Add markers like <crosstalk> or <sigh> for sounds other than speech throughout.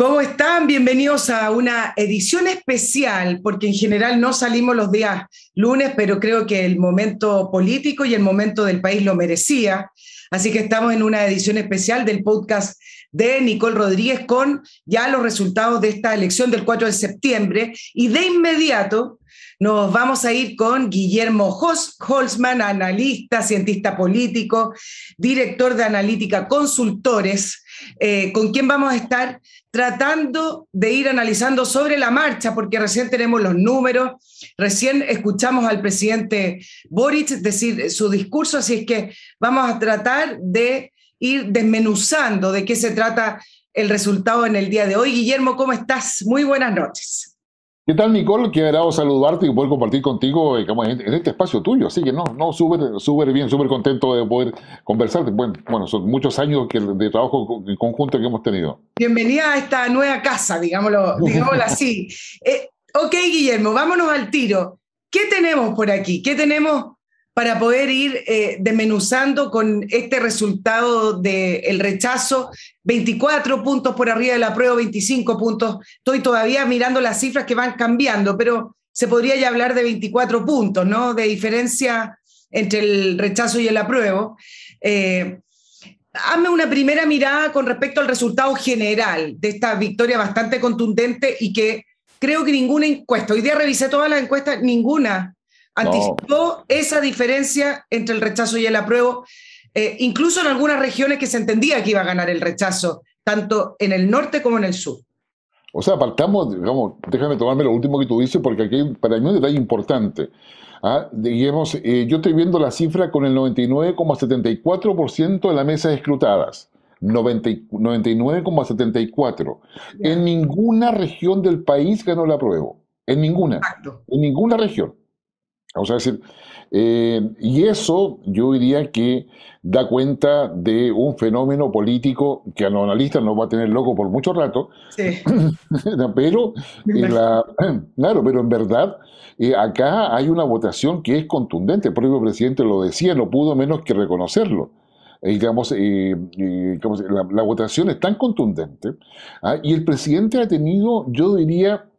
¿Cómo están? Bienvenidos a una edición especial, porque en general no salimos los días lunes, pero creo que el momento político y el momento del país lo merecía. Así que estamos en una edición especial del podcast de Nicole Rodríguez con ya los resultados de esta elección del 4 de septiembre. Y de inmediato nos vamos a ir con Guillermo Holzman, analista, cientista político, director de analítica consultores eh, con quién vamos a estar tratando de ir analizando sobre la marcha, porque recién tenemos los números, recién escuchamos al presidente Boric decir su discurso, así es que vamos a tratar de ir desmenuzando de qué se trata el resultado en el día de hoy. Guillermo, ¿cómo estás? Muy buenas noches. ¿Qué tal, Nicole? Qué agrado saludarte y poder compartir contigo eh, en, este espacio tuyo. Así que no, no súper súper bien, súper contento de poder conversarte. Bueno, son muchos años de trabajo en conjunto que hemos tenido. Bienvenida a esta nueva casa, digámoslo, <laughs> así. Eh, ok, Guillermo, vámonos al tiro. ¿Qué tenemos por aquí? ¿Qué tenemos para poder ir eh, desmenuzando con este resultado del rechazo, 24 puntos por arriba de la prueba, 25 puntos. Estoy todavía mirando las cifras que van cambiando, pero se podría ya hablar de 24 puntos, ¿no? De diferencia entre el rechazo y el apruebo. Eh, hazme una primera mirada con respecto al resultado general de esta victoria bastante contundente y que creo que ninguna encuesta, hoy día revisé todas las encuestas, ninguna Anticipó esa diferencia entre el rechazo y el apruebo, eh, incluso en algunas regiones que se entendía que iba a ganar el rechazo, tanto en el norte como en el sur. O sea, apartamos, digamos, déjame tomarme lo último que tú dices, porque aquí para mí un detalle importante. ¿ah? digamos, eh, yo estoy viendo la cifra con el 99,74% de las mesas escrutadas. 99,74. En ninguna región del país ganó la apruebo, En ninguna. En ninguna región. Vamos a decir, eh, y eso yo diría que da cuenta de un fenómeno político que a los analistas nos va a tener loco por mucho rato, sí. <laughs> pero, <clears throat> claro, pero en verdad eh, acá hay una votación que es contundente, el propio presidente lo decía, no pudo menos que reconocerlo. Eh, digamos, la, votación es tan contundente ¿ah? y el presidente ha tenido, yo diría,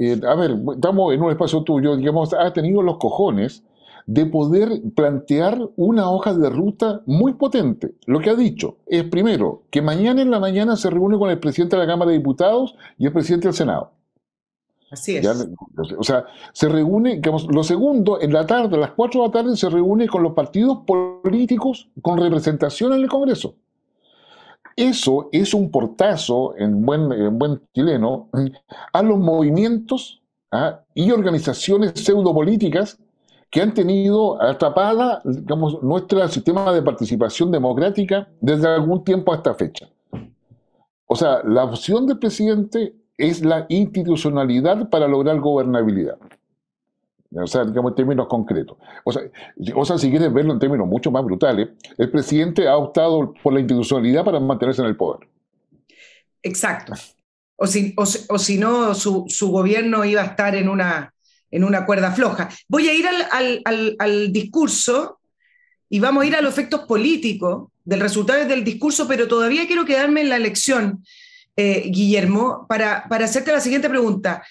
eh, a ver, estamos en un espacio tuyo, digamos, ha tenido los cojones de poder plantear una hoja de ruta muy potente. Lo que ha dicho es, primero, que mañana en la mañana se reúne con el presidente de la Cámara de Diputados y el presidente del Senado. Así es. o sea, se reúne, digamos, lo segundo, en la tarde, a las 4 de la tarde, se reúne con los partidos políticos con representación en el Congreso. Eso es un portazo, en buen, chileno, a los movimientos ¿ah? y organizaciones pseudopolíticas que han tenido atrapada, digamos, nuestro sistema de participación democrática desde algún tiempo hasta fecha. O sea, la opción del presidente es la institucionalidad para lograr gobernabilidad. O sea, digamos en términos concretos. O sea, o sea, si quieres verlo en términos mucho más brutales, el presidente ha optado por la institucionalidad para mantenerse en el poder. Exacto. O si, o, si no, su, gobierno iba a estar en una, en una cuerda floja. Voy a ir al, discurso y vamos a ir a los efectos políticos del resultado del discurso, pero todavía quiero quedarme en la elección, eh, Guillermo, para, para hacerte la siguiente pregunta.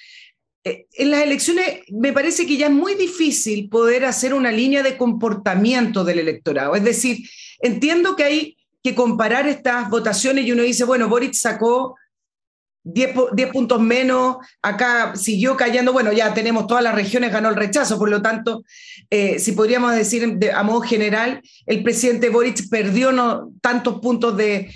Eh, en las elecciones me parece que ya es muy difícil poder hacer una línea de comportamiento del electorado. Es decir, entiendo que hay que comparar estas votaciones y uno dice, bueno, Boric sacó 10, puntos menos, acá siguió cayendo, bueno, ya tenemos todas las regiones, ganó el rechazo, por lo tanto, eh, si podríamos decir de, a modo general, el presidente Boric perdió no, tantos puntos de,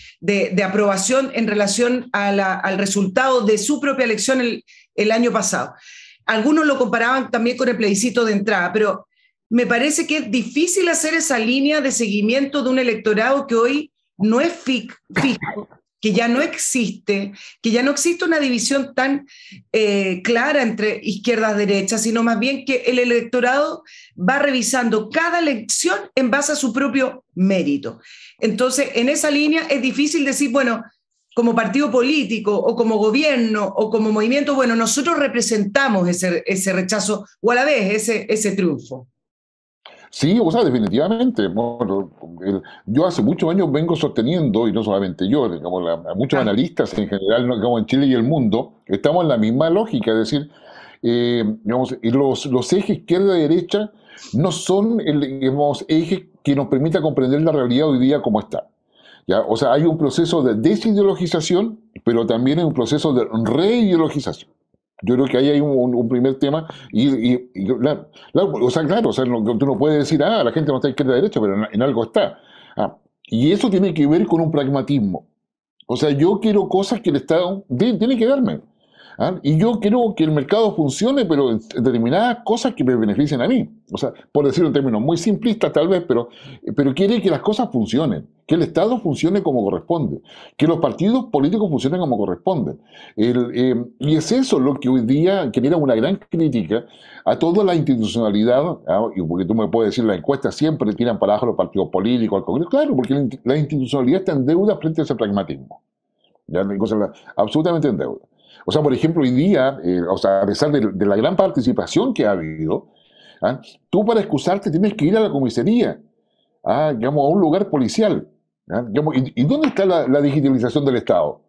aprobación en relación al resultado de su propia elección el, el año pasado. Algunos lo comparaban también con el plebiscito de entrada, pero me parece que es difícil hacer esa línea de seguimiento de un electorado que hoy no es fijo, que ya no existe, que ya no existe una división tan eh, clara entre izquierdas y derechas, sino más bien que el electorado va revisando cada elección en base a su propio mérito. Entonces, en esa línea es difícil decir, bueno, como partido político o como gobierno o como movimiento, bueno, nosotros representamos ese, rechazo o a la vez ese, ese triunfo. Sí, o sea, definitivamente. yo hace muchos años vengo sosteniendo, y no solamente yo, digamos, muchos analistas en general, digamos, en Chile y el mundo, estamos en la misma lógica, es decir, eh, digamos, los, ejes izquierda-derecha y no son el, ejes que nos permita comprender la realidad hoy día como está. O sea, hay un proceso de desideologización, pero también hay un proceso de reideologización. Yo creo que ahí hay un, primer tema y, o sea, claro, no, tú no puedes decir, ah, la gente no está izquierda derecha, pero en, algo está. Ah, y eso tiene que ver con un pragmatismo. O sea, yo quiero cosas que el Estado tiene que darme. ¿ah? Y yo quiero que el mercado funcione, pero en determinadas cosas que me beneficien a mí. O sea, por decir un término muy simplista tal vez, pero, pero quiere que las cosas funcionen, que el Estado funcione como corresponde, que los partidos políticos funcionen como corresponden. Eh, y es eso lo que hoy día genera una gran crítica a toda la institucionalidad, ¿ah? y porque tú me puedes decir, la encuesta siempre tiran para abajo los partidos políticos, al Congreso. Claro, porque la, institucionalidad está en deuda frente a ese pragmatismo. absolutamente en deuda. O sea, por ejemplo, hoy día, eh, o sea, a pesar de, la gran participación que ha habido, ¿ah? tú para excusarte tienes que ir a la comisaría, ¿ah? digamos, a un lugar policial. ¿ah? ¿y, dónde está la, digitalización del Estado?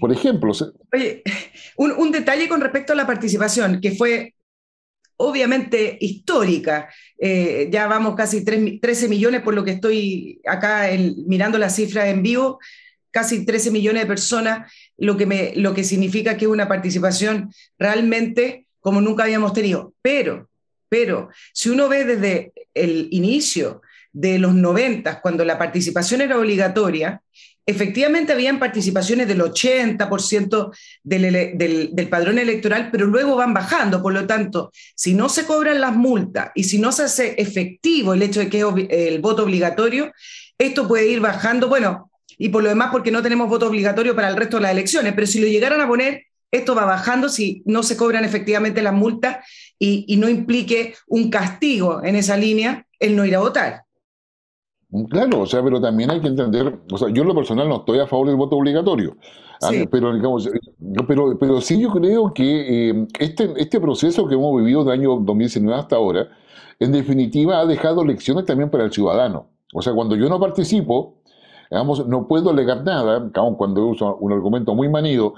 por ejemplo. Oye, <laughs> un, detalle con respecto a la participación, que fue obviamente histórica. Eh, ya vamos casi 13 millones por lo que estoy acá mirando la cifra en vivo, casi 13 millones de personas, lo que, me, lo que significa que es una participación realmente como nunca habíamos tenido. Pero, pero, si uno ve desde el inicio de los 90, cuando la participación era obligatoria, efectivamente habían participaciones del 80% del, del, del, padrón electoral, pero luego van bajando. Por lo tanto, si no se cobran las multas y si no se hace efectivo el hecho de que es el voto obligatorio, esto puede ir bajando. Bueno, y por lo demás porque no tenemos voto obligatorio para el resto de las elecciones, pero si lo llegaran a poner, esto va bajando si no se cobran efectivamente las multas y, no implique un castigo en esa línea el no ir a votar. Mm, claro, o sea, pero también hay que entender, o sea, yo en lo personal no estoy a favor del voto obligatorio, ah, pero, digamos, eh, pero, pero sí yo creo que eh, este, este proceso que hemos vivido del año 2019 hasta ahora, en definitiva ha dejado lecciones también para el ciudadano. O sea, cuando yo no participo, no puedo alegar nada, cuando uso un argumento muy manido,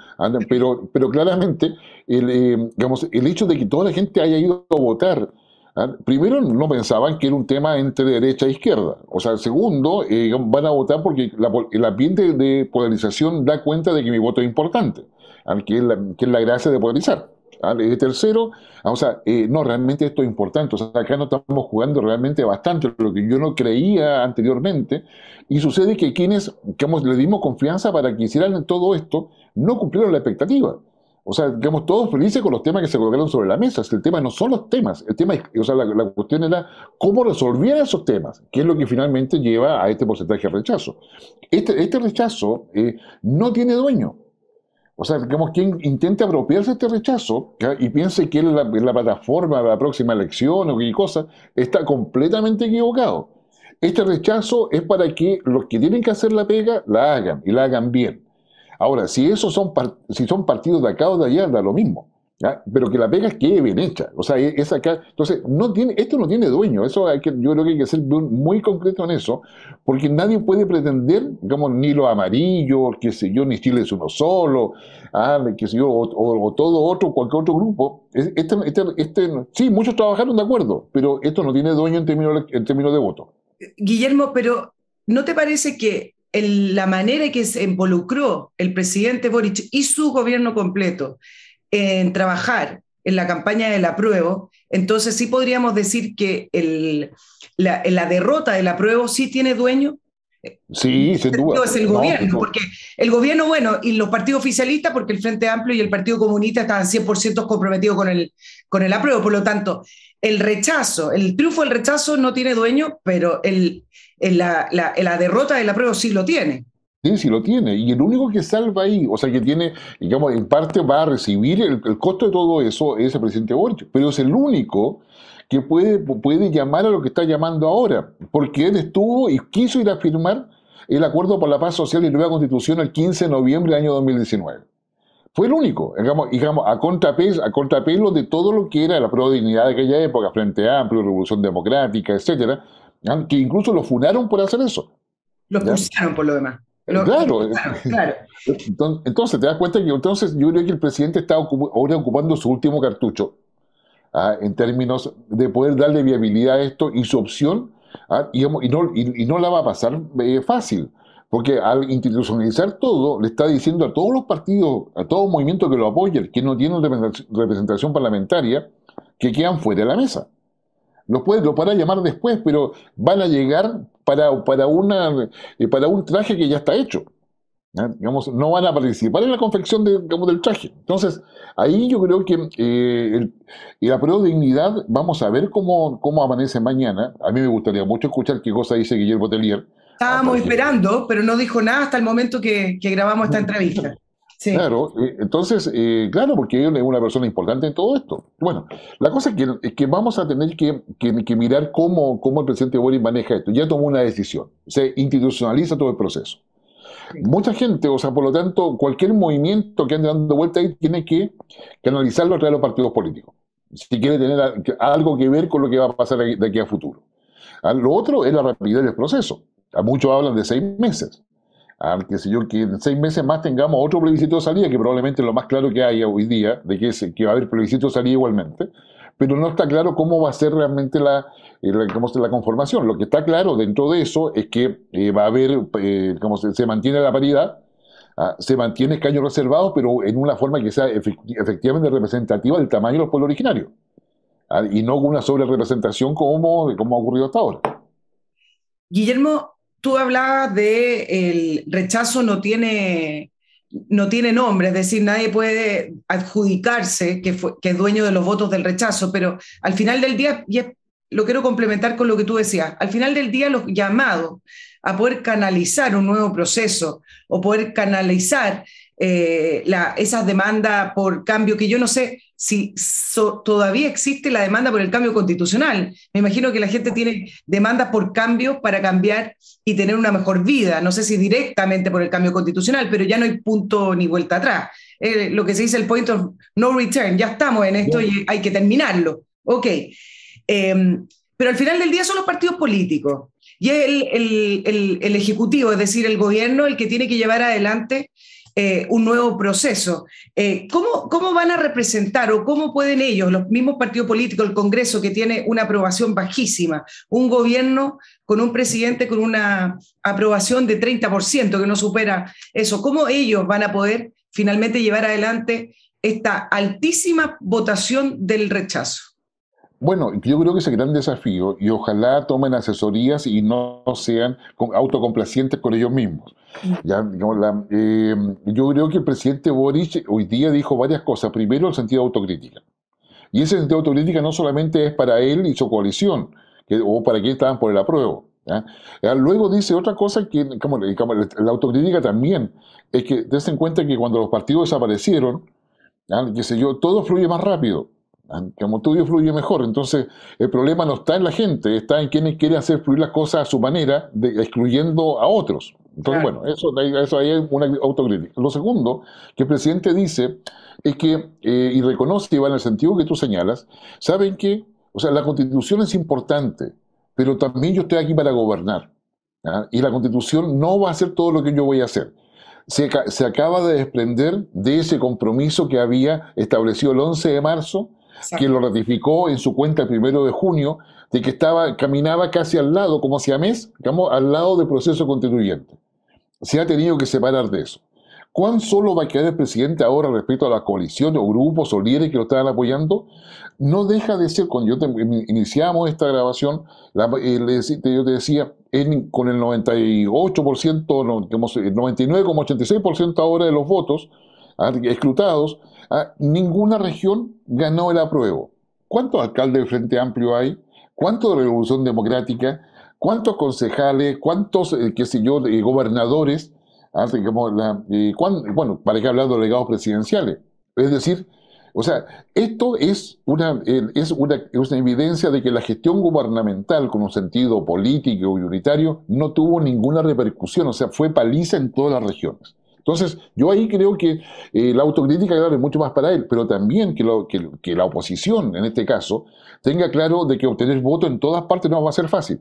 pero, pero claramente el, eh, digamos, el hecho de que toda la gente haya ido a votar, ¿ah? Primero, no pensaban que era un tema entre derecha e izquierda. O sea, segundo, eh, van a votar porque la, el ambiente de polarización da cuenta de que mi voto es importante, ¿ah? que es que es la gracia de polarizar. Ah, tercero, ah, o sea, eh, no, realmente esto es importante, o sea, acá no estamos jugando realmente bastante, lo que yo no creía anteriormente, y sucede que quienes, hemos le dimos confianza para que hicieran todo esto, no cumplieron la expectativa. O sea, digamos, todos felices con los temas que se colocaron sobre la mesa. El tema no son los temas, el tema, o sea, la, cuestión era cómo resolver esos temas, que es lo que finalmente lleva a este porcentaje de rechazo. Este, este rechazo eh, no tiene dueño. O sea, digamos, quien intente apropiarse de este rechazo y piense que es la, plataforma de la próxima elección o qué cosa, está completamente equivocado. Este rechazo es para que los que tienen que hacer la pega la hagan y la hagan bien. Ahora, si esos son, si son partidos de acá o de allá, da lo mismo pero que la pega es que bien hecha. O sea, es acá. Entonces, no tiene, esto no tiene dueño. Eso hay que, yo creo que hay que ser muy concreto en eso, porque nadie puede pretender, digamos, ni lo amarillo, qué sé yo, ni Chile es uno solo, ah, o, todo otro, cualquier otro grupo. Este, este, este, sí, muchos trabajaron de acuerdo, pero esto no tiene dueño en términos, en términos de voto. Guillermo, pero ¿no te parece que la manera en que se involucró el presidente Boric y su gobierno completo en trabajar en la campaña del apruebo, entonces sí podríamos decir que la, derrota del apruebo sí tiene dueño. Sí, Es el gobierno, porque el gobierno, bueno, y los partidos oficialistas, porque el Frente Amplio y el Partido Comunista estaban 100% comprometidos con el, con el apruebo, por lo tanto, el rechazo, el triunfo del rechazo no tiene dueño, pero el, derrota la, la, la derrota del apruebo sí lo tiene. Sí, lo tiene. Y el único que salva ahí, o sea, que tiene, digamos, en parte va a recibir el, costo de todo eso es el presidente Borges, pero es el único que puede, puede llamar a lo que está llamando ahora, porque él estuvo y quiso ir a firmar el acuerdo por la paz social y nueva constitución el 15 de noviembre del año 2019. Fue el único, digamos, a, contrapelo, a contrapelo de todo lo que era la pro dignidad de aquella época, Frente Amplio, Revolución Democrática, etcétera, que incluso lo funaron por hacer eso. Lo por lo demás claro. Eh, entonces, te das cuenta que entonces yo creo que el presidente está ahora ocupando su último cartucho ¿ah? en términos de poder darle viabilidad a esto y su opción, ¿ah? y, no, la va a pasar eh, fácil, porque al institucionalizar todo, le está diciendo a todos los partidos, a todo movimiento que lo apoya, que no tienen representación parlamentaria, que quedan fuera de la mesa. Lo puede, lo podrá llamar después, pero van a llegar para, para, una, eh, para un traje que ya está hecho. Digamos, no van a participar en la confección del traje. Entonces, ahí yo creo que eh, el, la de dignidad, vamos a ver cómo, cómo amanece mañana. A mí me gustaría mucho escuchar qué cosa dice Guillermo Telier. Estábamos ah, esperando, pero no dijo nada hasta el momento que grabamos esta <laughs> entrevista. Claro, eh, entonces, eh, claro, porque él es una persona importante en todo esto. Bueno, la cosa es que, vamos a tener que, mirar cómo, el presidente Boris maneja esto. Ya tomó una decisión, se institucionaliza todo el proceso. Mucha gente, o sea, por lo tanto, cualquier movimiento que ande dando vuelta ahí tiene que canalizarlo a través de los partidos políticos, si quiere tener algo que ver con lo que va a pasar de aquí a futuro. Ah, lo otro es la rapidez del proceso. A muchos hablan de seis meses que en seis meses más tengamos otro plebiscito de salida, que probablemente lo más claro que hay hoy día, de que, que va a haber plebiscito de salida igualmente, pero no está claro cómo va a ser realmente la, eh, la, conformación. Lo que está claro dentro de eso es que eh, va a haber, eh, como se, mantiene la paridad, ah, se mantiene escaños reservados, pero en una forma que sea efectivamente representativa del tamaño de los pueblos originarios, ah, y no una sobre representación como, como ha ocurrido hasta ahora. Guillermo, tú hablabas de el rechazo no tiene, no tiene nombre, es decir, nadie puede adjudicarse que, fue, es dueño de los votos del rechazo, pero al final del día, y lo quiero complementar con lo que tú decías, al final del día los llamados a poder canalizar un nuevo proceso o poder canalizar eh, esas demandas por cambio que yo no sé, si todavía existe la demanda por el cambio constitucional. Me imagino que la gente tiene demandas por cambios para cambiar y tener una mejor vida. No sé si directamente por el cambio constitucional, pero ya no hay punto ni vuelta atrás. Eh, lo que se dice el point of no return, ya estamos en esto y hay que terminarlo. Ok. Em, pero al final del día son los partidos políticos y es el, el, el, Ejecutivo, es decir, el gobierno, el que tiene que llevar adelante eh, un nuevo proceso. Eh, ¿cómo, ¿Cómo van a representar o cómo pueden ellos, los mismos partidos políticos, el Congreso que tiene una aprobación bajísima, un gobierno con un presidente con una aprobación de 30%, que no supera eso, cómo ellos van a poder finalmente llevar adelante esta altísima votación del rechazo? Bueno, yo creo que ese gran desafío, y ojalá tomen asesorías y no sean autocomplacientes con ellos mismos. Mm. Eh, yo creo que el presidente Boric hoy día dijo varias cosas. Primero, el sentido de autocrítica. Y ese sentido de autocrítica no solamente es para él y su coalición, que, o para quienes estaban por el apruebo. Luego dice otra cosa que, la autocrítica también, es que des en cuenta que cuando los partidos desaparecieron, yo, todo fluye más rápido. Como dios fluye mejor. Entonces, el problema no está en la gente, está en quienes quieren hacer fluir las cosas a su manera, de, excluyendo a otros. Entonces, bueno, eso, eso ahí es una autocrítica. Lo segundo que el presidente dice es que, eh, y reconoce, que va en el sentido que tú señalas, saben que, o sea, la constitución es importante, pero también yo estoy aquí para gobernar. Y la constitución no va a hacer todo lo que yo voy a hacer. Se, se acaba de desprender de ese compromiso que había establecido el 11 de marzo quien lo ratificó en su cuenta el primero de junio, de que estaba, caminaba casi al lado, como mes, digamos, al lado del proceso constituyente. Se ha tenido que separar de eso. ¿Cuán solo va a quedar el presidente ahora respecto a la coalición o grupos o líderes que lo están apoyando? No deja de ser, cuando yo iniciamos esta grabación, eh, yo te decía, con el 98%, el 99,86% ahora de los votos, ¿ah? escrutados, ¿ah? ninguna región ganó el apruebo. ¿Cuántos alcaldes de Frente Amplio hay? ¿cuántos de Revolución Democrática? ¿Cuántos concejales? ¿Cuántos, eh, qué sé yo, eh, gobernadores? ¿Ah? bueno, para hablar de delegados presidenciales. Es decir, o sea, esto es una, eh, es una, es, una, evidencia de que la gestión gubernamental con un sentido político y unitario no tuvo ninguna repercusión, o sea, fue paliza en todas las regiones. Entonces, yo ahí creo que eh, la autocrítica, es mucho más para él, pero también que, lo, la oposición, en este caso, tenga claro de que obtener voto en todas partes no va a ser fácil.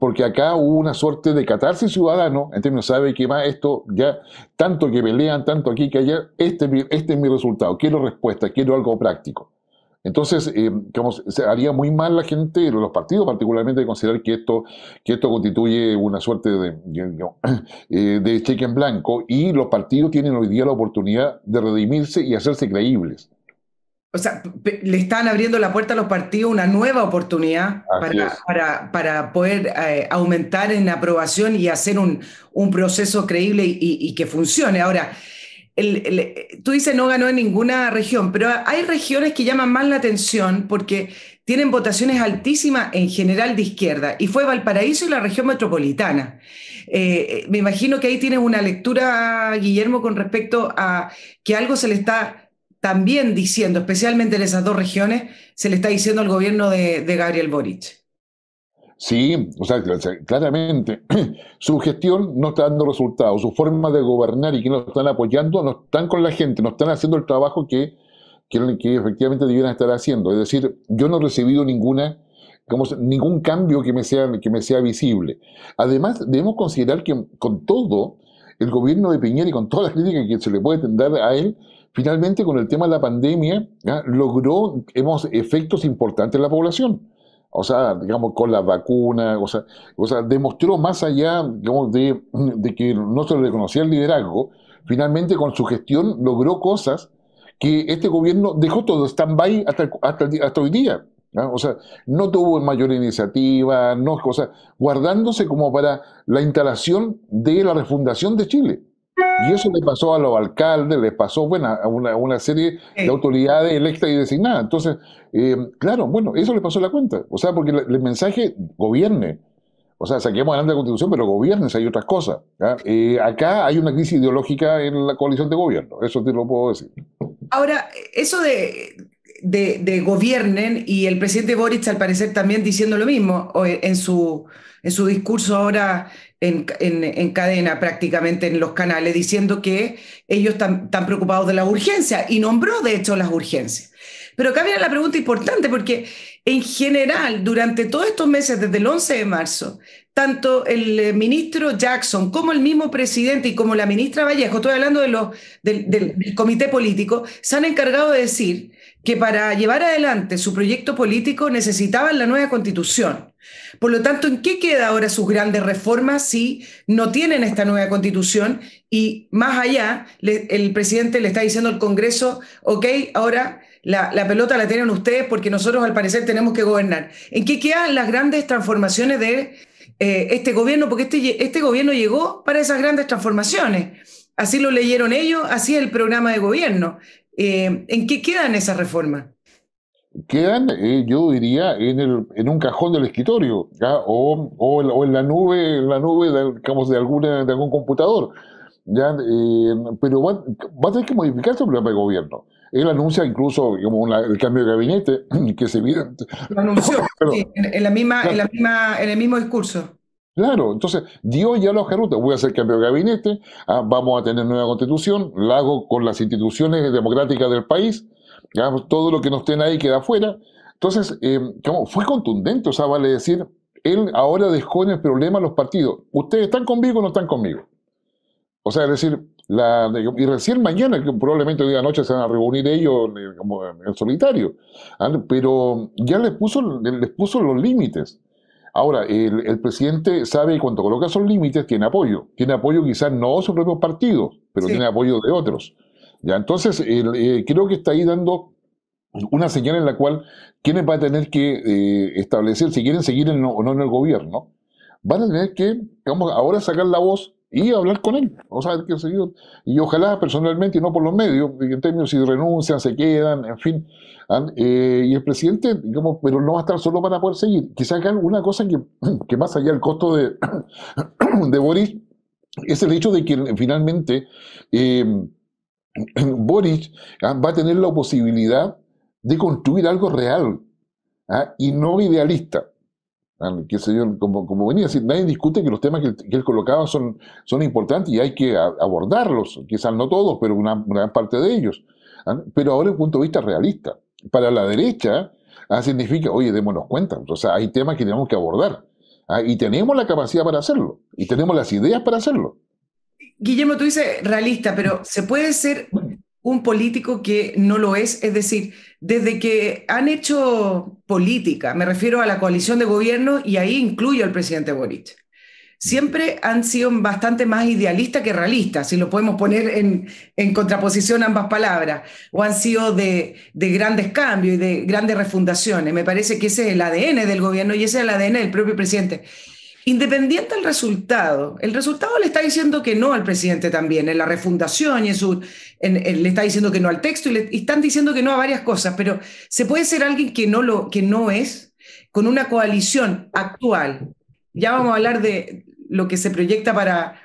Porque acá hubo una suerte de catarsis ciudadano, en términos, sabe qué más esto, ya tanto que pelean, tanto aquí que allá, este, este es mi resultado, quiero respuesta, quiero algo práctico. Entonces, eh, haría muy mal la gente, los partidos particularmente, de considerar que esto, que esto constituye una suerte <coughs> eh, de, cheque en blanco y los partidos tienen hoy día la oportunidad de redimirse y hacerse creíbles. O sea, le están abriendo la puerta a los partidos una nueva oportunidad para, poder eh, aumentar en aprobación y hacer un, proceso creíble y, y que funcione. Ahora, tú dices no ganó en ninguna región, pero hay regiones que llaman más la atención porque tienen votaciones altísimas en general de izquierda, y fue Valparaíso y la región metropolitana. Eh, me imagino que ahí tienes una lectura, Guillermo, con respecto a que algo se le está también diciendo, especialmente en esas dos regiones, se le está diciendo al gobierno de, de Gabriel Boric. Sí, o sea, claramente, <clears throat> su gestión no está dando resultados, su forma de gobernar y que no están apoyando, no están con la gente, no están haciendo el trabajo que, que, efectivamente debieran estar haciendo. Es decir, yo no he recibido ninguna, como ningún cambio que me, sea, que me sea visible. Además, debemos considerar que con todo, el gobierno de Piñera y con toda las críticas que se le puede tender a él, finalmente con el tema de la pandemia, logró hemos, efectos importantes en la población o sea, digamos, con la vacuna, o sea, o demostró más allá de, que no se le reconocía el liderazgo, finalmente con su gestión logró cosas que este gobierno dejó todo stand-by hasta, hoy día. O sea, no tuvo mayor iniciativa, no, o guardándose como para la instalación de la refundación de Chile. Y eso le pasó a los alcaldes, le pasó bueno, a, una, serie de autoridades electas y designadas. Entonces, eh, claro, bueno, eso le pasó la cuenta. O sea, porque el mensaje gobierne. O sea, saquemos adelante la constitución, pero gobiernes, hay otras cosas. Eh, acá hay una crisis ideológica en la coalición de gobierno, eso te lo puedo decir. Ahora, eso de, de, gobiernen y el presidente Boric al parecer también diciendo lo mismo en en su discurso ahora en, cadena prácticamente en los canales diciendo que ellos están, preocupados de la urgencia y nombró de hecho las urgencias. Pero acá viene la pregunta importante porque en general durante todos estos meses, desde el 11 de marzo, tanto el eh, ministro Jackson como el mismo presidente y como la ministra Vallejo, estoy hablando del comité político, se han encargado de decir que para llevar adelante su proyecto político necesitaban la nueva constitución. Por lo tanto, ¿en qué queda ahora sus grandes reformas si no tienen esta nueva constitución? Y más allá, el presidente le está diciendo al Congreso, ok, ahora la, pelota la tienen ustedes porque nosotros al parecer tenemos que gobernar. ¿En qué quedan las grandes transformaciones de eh, este gobierno? Porque este, este, gobierno llegó para esas grandes transformaciones. Así lo leyeron ellos, así es el programa de gobierno. Eh, ¿En qué quedan esas reformas? quedan, eh, yo diría, en, el, en un cajón del escritorio O, o, en la nube, la nube de, digamos, de, alguna, de algún computador. ¿ya? Eh, pero va, a tener que modificarse el programa de gobierno. Él anuncia incluso el cambio de gabinete, <clears throat> que es evidente. Lo anunció <laughs> sí, en, la misma, en, la misma, en el mismo discurso. Claro, entonces dio ya lo jarutas, voy a hacer cambio de gabinete, ah, vamos a tener nueva constitución, la hago con las instituciones democráticas del país, pues, todo lo que no estén ahí queda fuera. Entonces, eh, fue contundente, o sea, vale decir, él ahora dejó en el problema los partidos. ¿Ustedes están conmigo o no están conmigo? O sea, es decir, y recién mañana, probablemente hoy de anoche se van a reunir ellos eh, como en solitario, ¿ah? pero ya les puso, les puso los límites. Ahora, el, presidente sabe que cuando coloca esos límites tiene apoyo. Tiene apoyo quizás no de sus propios partidos, pero tiene apoyo de otros. Entonces, eh, creo que está ahí dando una señal en la cual quienes van a tener que eh, establecer si quieren seguir o no en el gobierno, van a tener que, digamos, ahora sacar la voz y hablar con él. qué ha seguido y ojalá personalmente y no por los medios, en términos si renuncian, se quedan, en fin. ¿ah? Eh, y el presidente, digamos, pero no va a estar solo para poder seguir. Quizás una cosa que, que más allá del costo de, <coughs> de Boris, es el hecho de que finalmente <clears throat> Boris ¿ah? va a tener la posibilidad de construir algo real ¿ah? y no idealista. ¿Ah? Que como, venía nadie discute que los temas que, él colocaba son, son, importantes y hay que abordarlos, quizás no todos, pero una, gran parte de ellos. Pero ahora el punto de vista realista. Para la derecha significa, oye, démonos cuenta, o sea, hay temas que tenemos que abordar y tenemos la capacidad para hacerlo y tenemos las ideas para hacerlo. Guillermo, tú dices realista, pero ¿se puede ser un político que no lo es? Es decir, desde que han hecho política, me refiero a la coalición de gobierno y ahí incluyo al presidente Boric, siempre han sido bastante más idealistas que realistas, si lo podemos poner en, contraposición ambas palabras, o han sido de, de, grandes cambios y de grandes refundaciones. Me parece que ese es el ADN del gobierno y ese es el ADN del propio presidente. Independiente del resultado, el resultado le está diciendo que no al presidente también, en la refundación y le está diciendo que no al texto y le están diciendo que no a varias cosas, pero ¿se puede ser alguien que no, lo, que no es con una coalición actual? Ya vamos a hablar de lo que se proyecta para,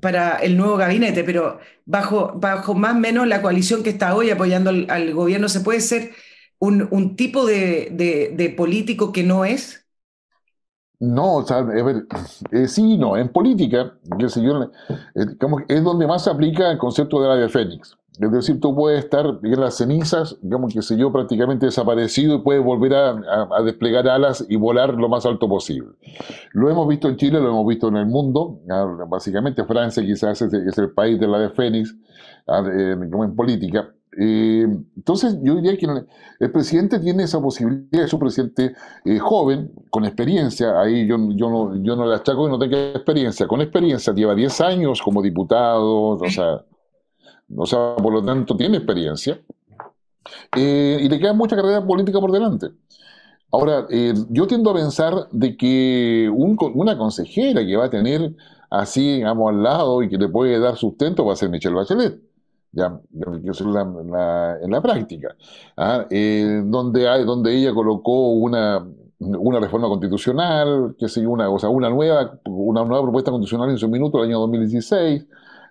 para el nuevo gabinete, pero bajo, bajo más o menos la coalición que está hoy apoyando al, gobierno, ¿se puede ser un, tipo de, de político que no es? No, o sea, a ver, eh, sí no. En política, que eh, es donde más se aplica el concepto de la de fénix. Es decir, tú puedes estar en las cenizas, digamos, que sé yo, prácticamente desaparecido y puedes volver a, desplegar alas y volar lo más alto posible. Lo hemos visto en Chile, lo hemos visto en el mundo. Ah, básicamente Francia quizás es, el país ah, de la de fénix como en política. Eh, entonces, yo diría que el, presidente tiene esa posibilidad, es un presidente eh, joven, con experiencia, ahí yo, no, yo no le achaco que no tenga experiencia, con experiencia, lleva 10 años como diputado, o sea, por lo tanto tiene experiencia, eh, y le queda mucha carrera política por delante. Ahora, yo tiendo a pensar de que una consejera que va a tener así, digamos, al lado y que le puede dar sustento va a ser Michelle Bachelet ya, en la práctica, ¿ah? eh, donde, hay, donde ella colocó una, reforma constitucional, que una, una nueva, una nueva propuesta constitucional en su minuto, el año 2016,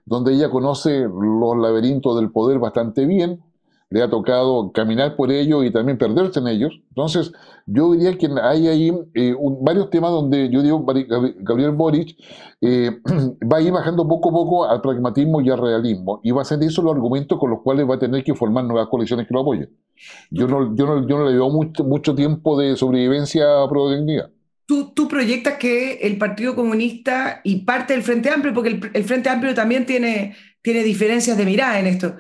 donde ella conoce los laberintos del poder bastante bien, le ha tocado caminar por ellos y también perderse en ellos. Entonces, yo diría que hay ahí eh, varios temas donde yo digo, Gabriel Boric eh, <clears throat> va a ir bajando poco a poco al pragmatismo y al realismo, y va a ser eso los argumentos con los cuales va a tener que formar nuevas coaliciones que lo apoyen. Yo no, yo no, le veo mucho, mucho tiempo de sobrevivencia a Provenía. Tú, tú, proyectas que el Partido Comunista y parte del Frente Amplio, porque el, el Frente Amplio también tiene, tiene diferencias de mirada en esto,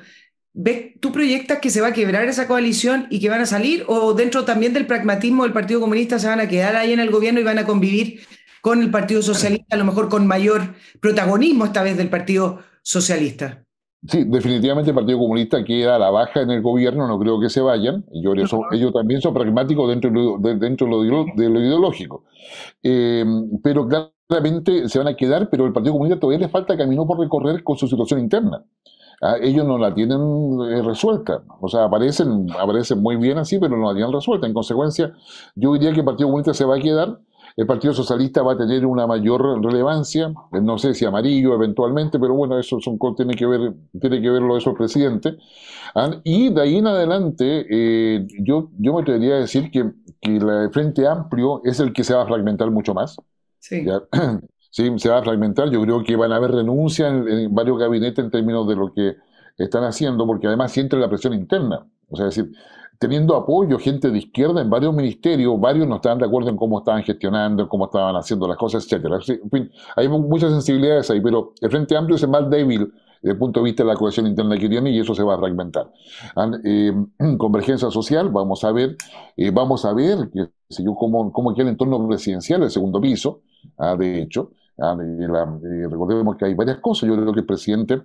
¿Tú proyectas que se va a quebrar esa coalición y que van a salir? ¿O dentro también del pragmatismo del Partido Comunista se van a quedar ahí en el gobierno y van a convivir con el Partido Socialista, a lo mejor con mayor protagonismo esta vez del Partido Socialista? Sí, definitivamente el Partido Comunista queda a la baja en el gobierno, no creo que se vayan. Ellos, ellos también son pragmáticos dentro de lo, dentro ideológico. Eh, pero claramente se van a quedar, pero el Partido Comunista todavía le falta camino por recorrer con su situación interna. Ah, ellos no la tienen eh, resuelta. O sea, aparecen, aparecen muy bien así, pero no la tienen resuelta. En consecuencia, yo diría que el Partido Comunista se va a quedar. El Partido Socialista va a tener una mayor relevancia, eh, no sé si amarillo eventualmente, pero bueno, eso tiene, que ver, tiene que verlo eso el presidente. Ah, y de ahí en adelante, eh, yo, yo me atrevería a decir que, que el Frente Amplio es el que se va a fragmentar mucho más. Sí. <clears throat> ¿sí? se va a fragmentar. Yo creo que van a haber renuncias en, varios gabinetes en términos de lo que están haciendo, porque además sienten la presión interna. O sea, es decir, teniendo apoyo gente de izquierda en varios ministerios, varios no están de acuerdo en cómo estaban gestionando, en cómo estaban haciendo las cosas, etcétera. En fin, hay muchas sensibilidades ahí, pero el Frente Amplio es el más débil desde el punto de vista de la cohesión interna que tiene y eso se va a fragmentar. Eh, <clears throat> convergencia social, vamos a ver, eh, vamos a ver si yo, cómo, cómo queda el entorno presidencial, el segundo piso, ah, de hecho, Ah, recordemos que hay varias cosas. Yo creo que el presidente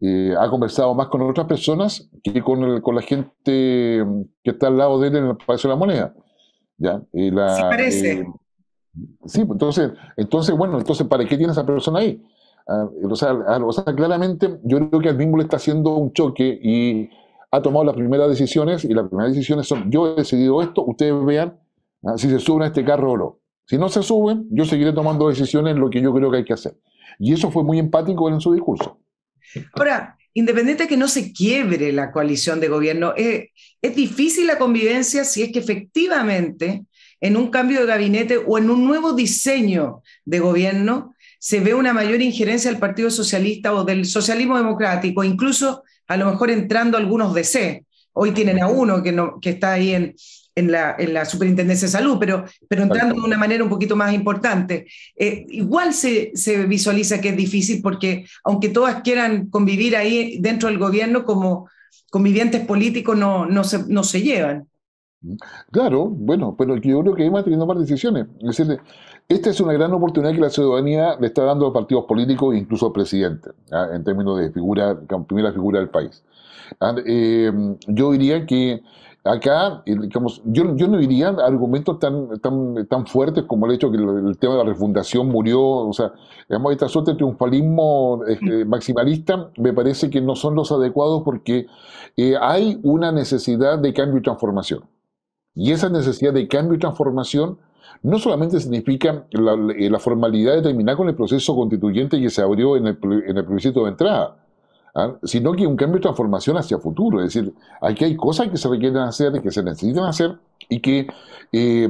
eh, ha conversado más con otras personas que con, la gente que está al lado de él en el País de la Moneda. ¿ya? sí, parece. Eh, sí, pues, entonces, entonces, bueno, entonces, ¿para qué tiene esa persona ahí? Ah, eh, ah, o, sea, claramente yo creo que el mismo le está haciendo un choque y ha tomado las primeras decisiones y las primeras decisiones son yo he decidido esto, ustedes vean si se suben a este carro o no. Si no se suben, yo seguiré tomando decisiones en lo que yo creo que hay que hacer. Y eso fue muy empático en su discurso. Ahora, independiente de que no se quiebre la coalición de gobierno, eh, es, difícil la convivencia si es que efectivamente en un cambio de gabinete o en un nuevo diseño de gobierno se ve una mayor injerencia del Partido Socialista o del socialismo democrático, incluso a lo mejor entrando algunos C. Hoy tienen a uno que, no, que está ahí en, en la, en la, Superintendencia de Salud, pero, pero entrando de una manera un poquito más importante. Eh, igual se, se, visualiza que es difícil porque aunque todas quieran convivir ahí dentro del gobierno, como convivientes políticos no, no, se, no se llevan. Claro, bueno, pero yo creo que más teniendo más decisiones. Es decir, esta es una gran oportunidad que la ciudadanía le está dando a partidos políticos e incluso al presidente, en términos de figura, primera figura del país. Ah, eh, yo diría que acá, yo, no diría argumentos tan, tan, fuertes como el hecho que el, tema de la refundación murió, o sea, digamos, esta suerte de triunfalismo este, mm. maximalista me parece que no son los adecuados porque eh, hay una necesidad de cambio y transformación. Y esa necesidad de cambio y transformación no solamente significa la, eh, formalidad de terminar con el proceso constituyente que se abrió en el, en de entrada, ¿ah? sino que un cambio de transformación hacia futuro. Es decir, aquí hay cosas que se requieren hacer, que se necesitan hacer y que eh,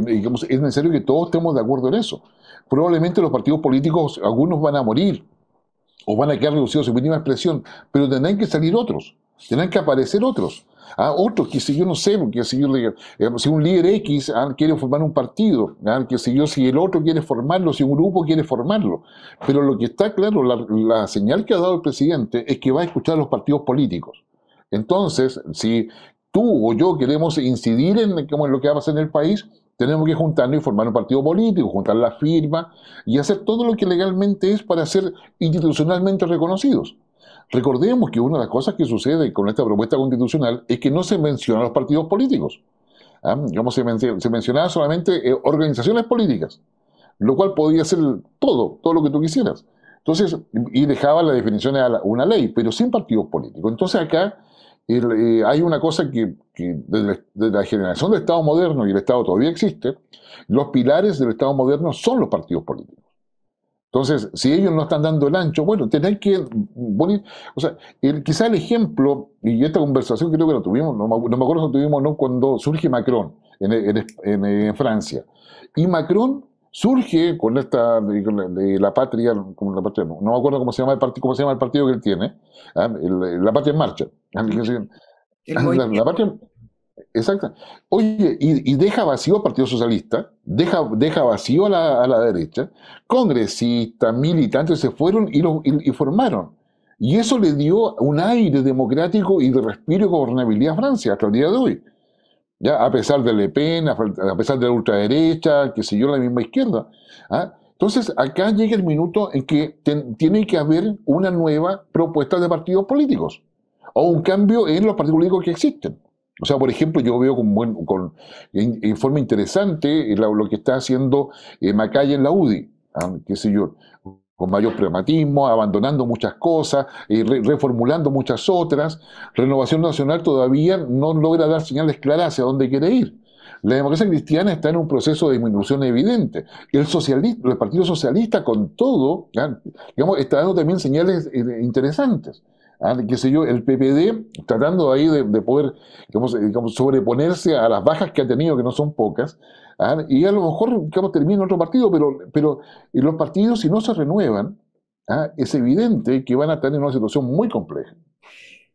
es necesario que todos estemos de acuerdo en eso. Probablemente los partidos políticos, algunos van a morir o van a quedar reducidos en mínima expresión, pero tendrán que salir otros, tendrán que aparecer otros. Ah, otros, que si yo no sé, eh, si, un líder X ah, quiere formar un partido, ah, si el otro quiere formarlo, si un grupo quiere formarlo. Pero lo que está claro, la, señal que ha dado el presidente es que va a escuchar a los partidos políticos. Entonces, si tú o yo queremos incidir en, lo que va a pasar en el país, tenemos que juntarnos y formar un partido político, juntar la firma y hacer todo lo que legalmente es para ser institucionalmente reconocidos. Recordemos que una de las cosas que sucede con esta propuesta constitucional es que no se mencionan los partidos políticos. ¿ah? se, mencionaban solamente eh, organizaciones políticas, lo cual podía ser todo, todo lo que tú quisieras. Entonces, y dejaba la definición a una ley, pero sin partidos políticos. Entonces acá eh, hay una cosa que, desde, la generación del Estado moderno, y el Estado todavía existe, los pilares del Estado moderno son los partidos políticos. Entonces, si ellos no están dando el ancho, bueno, tenéis que... O sea, el, quizá el ejemplo, y esta conversación creo que la tuvimos, no, no me acuerdo si la tuvimos o no, cuando surge Macron en, en, en, Francia. Y Macron surge con esta la patria, la patria no, me acuerdo cómo se llama el partido, cómo se llama el partido que él tiene, ¿ah? la patria en marcha. <laughs> la, patria, Exacto. Oye, y, deja vacío al Partido Socialista, deja, deja vacío a la, derecha, congresistas, militantes se fueron y, lo, y, formaron. Y eso le dio un aire democrático y de respiro y gobernabilidad a Francia hasta el día de hoy. Ya, a pesar de Le Pen, a, pesar de la ultraderecha, que siguió la misma izquierda. ¿ah? Entonces, acá llega el minuto en que tiene que haber una nueva propuesta de partidos políticos o un cambio en los partidos políticos que existen. O sea, por ejemplo, yo veo con, con en, forma interesante eh, lo, que está haciendo eh, en la UDI, ah, qué con mayor pragmatismo, abandonando muchas cosas, y eh, reformulando muchas otras. Renovación Nacional todavía no logra dar señales claras hacia dónde quiere ir. La democracia cristiana está en un proceso de disminución evidente. El, socialista, el Partido Socialista, con todo, ah, digamos, está dando también señales eh, interesantes. ¿ah? sé yo, el PPD, tratando ahí de, poder eh, sobreponerse a las bajas que ha tenido, que no son pocas, ¿ah? y a lo mejor digamos, termina otro partido, pero, pero los partidos, si no se renuevan, ¿ah? es evidente que van a tener una situación muy compleja.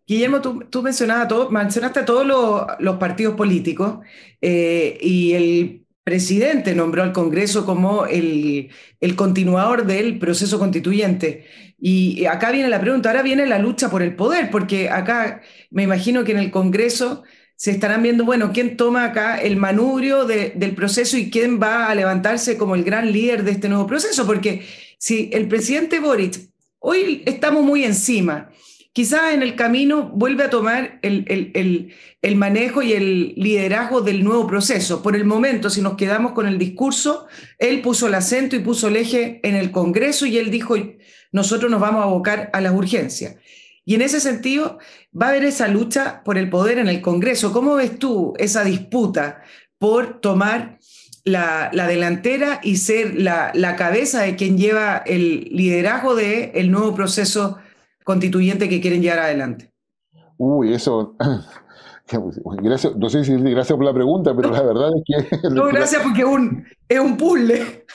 Guillermo, tú, tú mencionaste a todos los, partidos políticos eh, y el presidente nombró al Congreso como el continuador del proceso constituyente. Y acá viene la pregunta, ahora viene la lucha por el poder, porque acá me imagino que en el Congreso se estarán viendo, bueno, quién toma acá el manubrio del proceso y quién va a levantarse como el gran líder de este nuevo proceso, porque si el presidente Boric, hoy estamos muy encima, quizás en el camino vuelve a tomar el, manejo y el liderazgo del nuevo proceso. Por el momento, si nos quedamos con el discurso, él puso el acento y puso el eje en el Congreso y él dijo, nosotros nos vamos a abocar a las urgencias. Y en ese sentido, va a haber esa lucha por el poder en el Congreso. ¿Cómo ves tú esa disputa por tomar la, delantera y ser la, cabeza de quien lleva el liderazgo del el nuevo proceso constituyente que quieren llevar adelante? Uy, eso <laughs> Pues, gracias, no sé si gracias por la pregunta, pero la verdad es que... <laughs> No, gracias porque es un puzzle.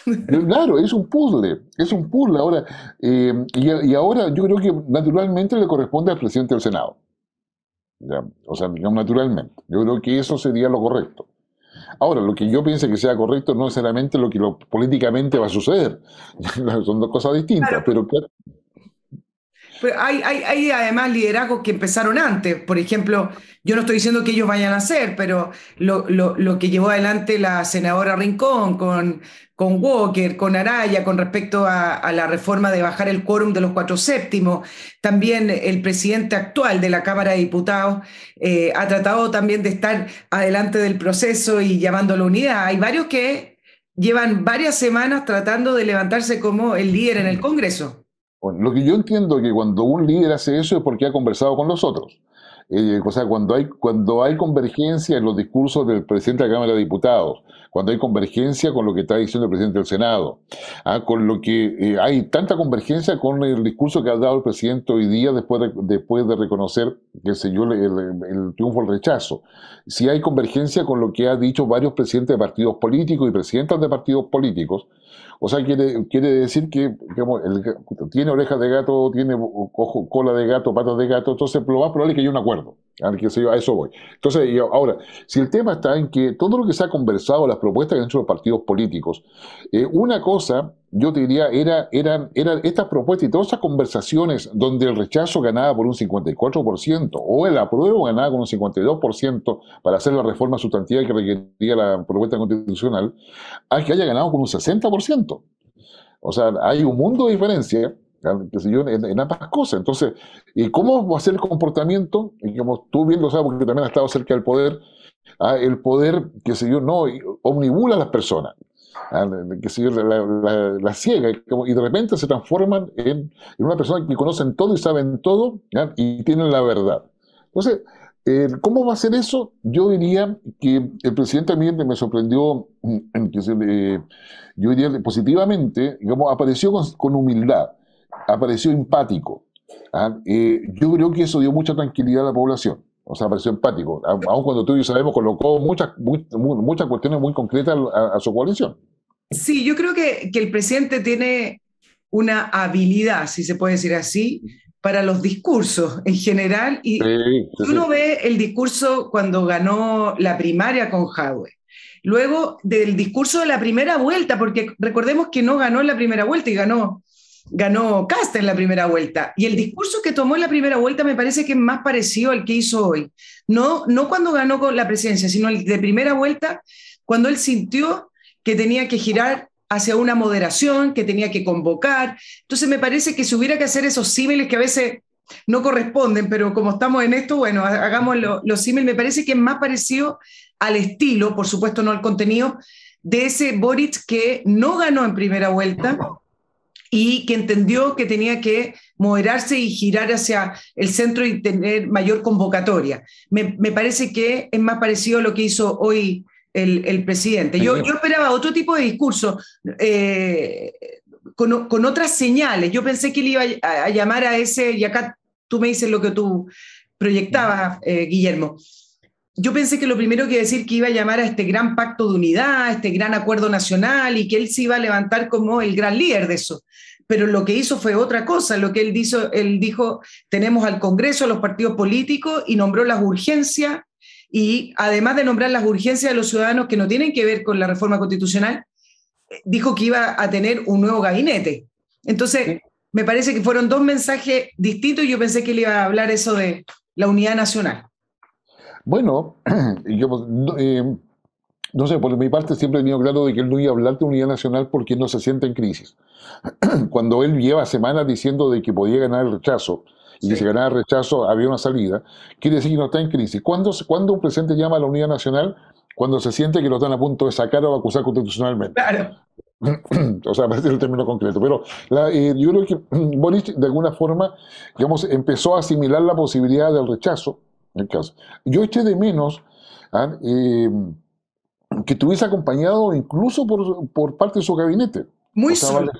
Claro, es un puzzle, es un puzzle. Ahora, eh, y, ahora yo creo que naturalmente le corresponde al presidente del Senado. O sea, naturalmente. Yo creo que eso sería lo correcto. Ahora, lo que yo piense que sea correcto no es solamente lo que políticamente va a suceder. <laughs> Son dos cosas distintas, claro. pero hay, además liderazgos que empezaron antes. Por ejemplo, yo no estoy diciendo que ellos vayan a hacer, pero lo, que llevó adelante la senadora Rincón con, Walker, con Araya, con respecto a, la reforma de bajar el quórum de los cuatro séptimos. También el presidente actual de la Cámara de Diputados eh, ha tratado también de estar adelante del proceso y llamando a la unidad. Hay varios que llevan varias semanas tratando de levantarse como el líder en el mm. Congreso lo que yo entiendo que cuando un líder hace eso es porque ha conversado con los otros. Eh, o sea, cuando hay, cuando hay convergencia en los discursos del presidente de la Cámara de Diputados, cuando hay convergencia con lo que está diciendo el presidente del Senado, ah, con lo que eh, hay tanta convergencia con el discurso que ha dado el presidente hoy día después de, después de reconocer, que sé dio el, triunfo el rechazo. Si hay convergencia con lo que ha dicho varios presidentes de partidos políticos y presidentas de partidos políticos, o sea, quiere, quiere decir que el, tiene orejas de gato, tiene cola de gato, patas de gato, entonces lo más probable es que haya un acuerdo. A eso voy. Entonces, ahora, si el tema está en que todo lo que se ha conversado, las propuestas que han hecho los partidos políticos, eh, una cosa yo te diría, era, eran, eran estas propuestas y todas esas conversaciones donde el rechazo ganaba por un 54% o el apruebo ganaba con un 52% para hacer la reforma sustantiva que requería la propuesta constitucional, a que haya ganado con un 60%. O sea, hay un mundo de diferencia en, ambas cosas. Entonces, ¿y cómo va a ser el comportamiento? Y como tú bien lo sabes, porque también has estado cerca del poder, ¿ah? el poder, que se yo, no, omnibula a las personas. Ah, que se la, la, ciega, y de repente se transforman en, una persona que conocen todo y saben todo y tienen la verdad. Entonces, eh, ¿cómo va a ser eso? Yo diría que el presidente también me sorprendió, mm, yo diría positivamente, como apareció con, con humildad, apareció empático. ¿ah? Eh, yo creo que eso dio mucha tranquilidad a la población. O sea, pareció empático. Aún aun cuando tú y sabemos, colocó muchas, muchas cuestiones muy concretas a, su coalición. Sí, yo creo que, que el presidente tiene una habilidad, si se puede decir así, para los discursos en general. Y uno ve el discurso cuando ganó la primaria con Jadwe. Luego del discurso de la primera vuelta, porque recordemos que no ganó en la primera vuelta y ganó ganó Casta en la primera vuelta. Y el discurso que tomó en la primera vuelta me parece que es más parecido al que hizo hoy. No, no cuando ganó con la presidencia, sino el de primera vuelta, cuando él sintió que tenía que girar hacia una moderación, que tenía que convocar. Entonces me parece que si hubiera que hacer esos símiles que a veces no corresponden, pero como estamos en esto, bueno, hagamos los lo símiles, me parece que es más parecido al estilo, por supuesto no al contenido, de ese Boric que no ganó en primera vuelta, y que entendió que tenía que moderarse y girar hacia el centro y tener mayor convocatoria. Me, parece que es más parecido a lo que hizo hoy el, presidente. Yo, yo, esperaba otro tipo de discurso. Eh, con, otras señales. Yo pensé que él iba a, llamar a ese, y acá tú me dices lo que tú proyectabas, eh, Guillermo yo pensé que lo primero que iba a decir que iba a llamar a este gran pacto de unidad, este gran acuerdo nacional y que él se iba a levantar como el gran líder de eso. Pero lo que hizo fue otra cosa. Lo que él dijo, él dijo, tenemos al Congreso, a los partidos políticos y nombró las urgencias y además de nombrar las urgencias de los ciudadanos que no tienen que ver con la reforma constitucional, eh, dijo que iba a tener un nuevo gabinete. Entonces, me parece que fueron dos mensajes distintos y yo pensé que él iba a hablar eso de la unidad nacional. Bueno, yo, <clears throat> em, no sé, por mi parte siempre he tenido claro de que él no iba a hablar de unidad nacional porque no se siente en crisis. <clears throat> Cuando él lleva semanas diciendo de que podía ganar el rechazo y que si ganaba el rechazo había una salida, quiere decir que no está en crisis. ¿Cuándo, cuando un presidente llama a la unidad nacional? Cuando se siente que lo están a punto de sacar o acusar constitucionalmente. Claro. <clears throat> o sea, parece el término concreto. Pero eh, yo creo que Boric, de alguna forma, digamos, empezó a asimilar la posibilidad del rechazo yo eché de menos ah, em, que estuviese acompañado incluso por, por, parte de su gabinete. Muy solo.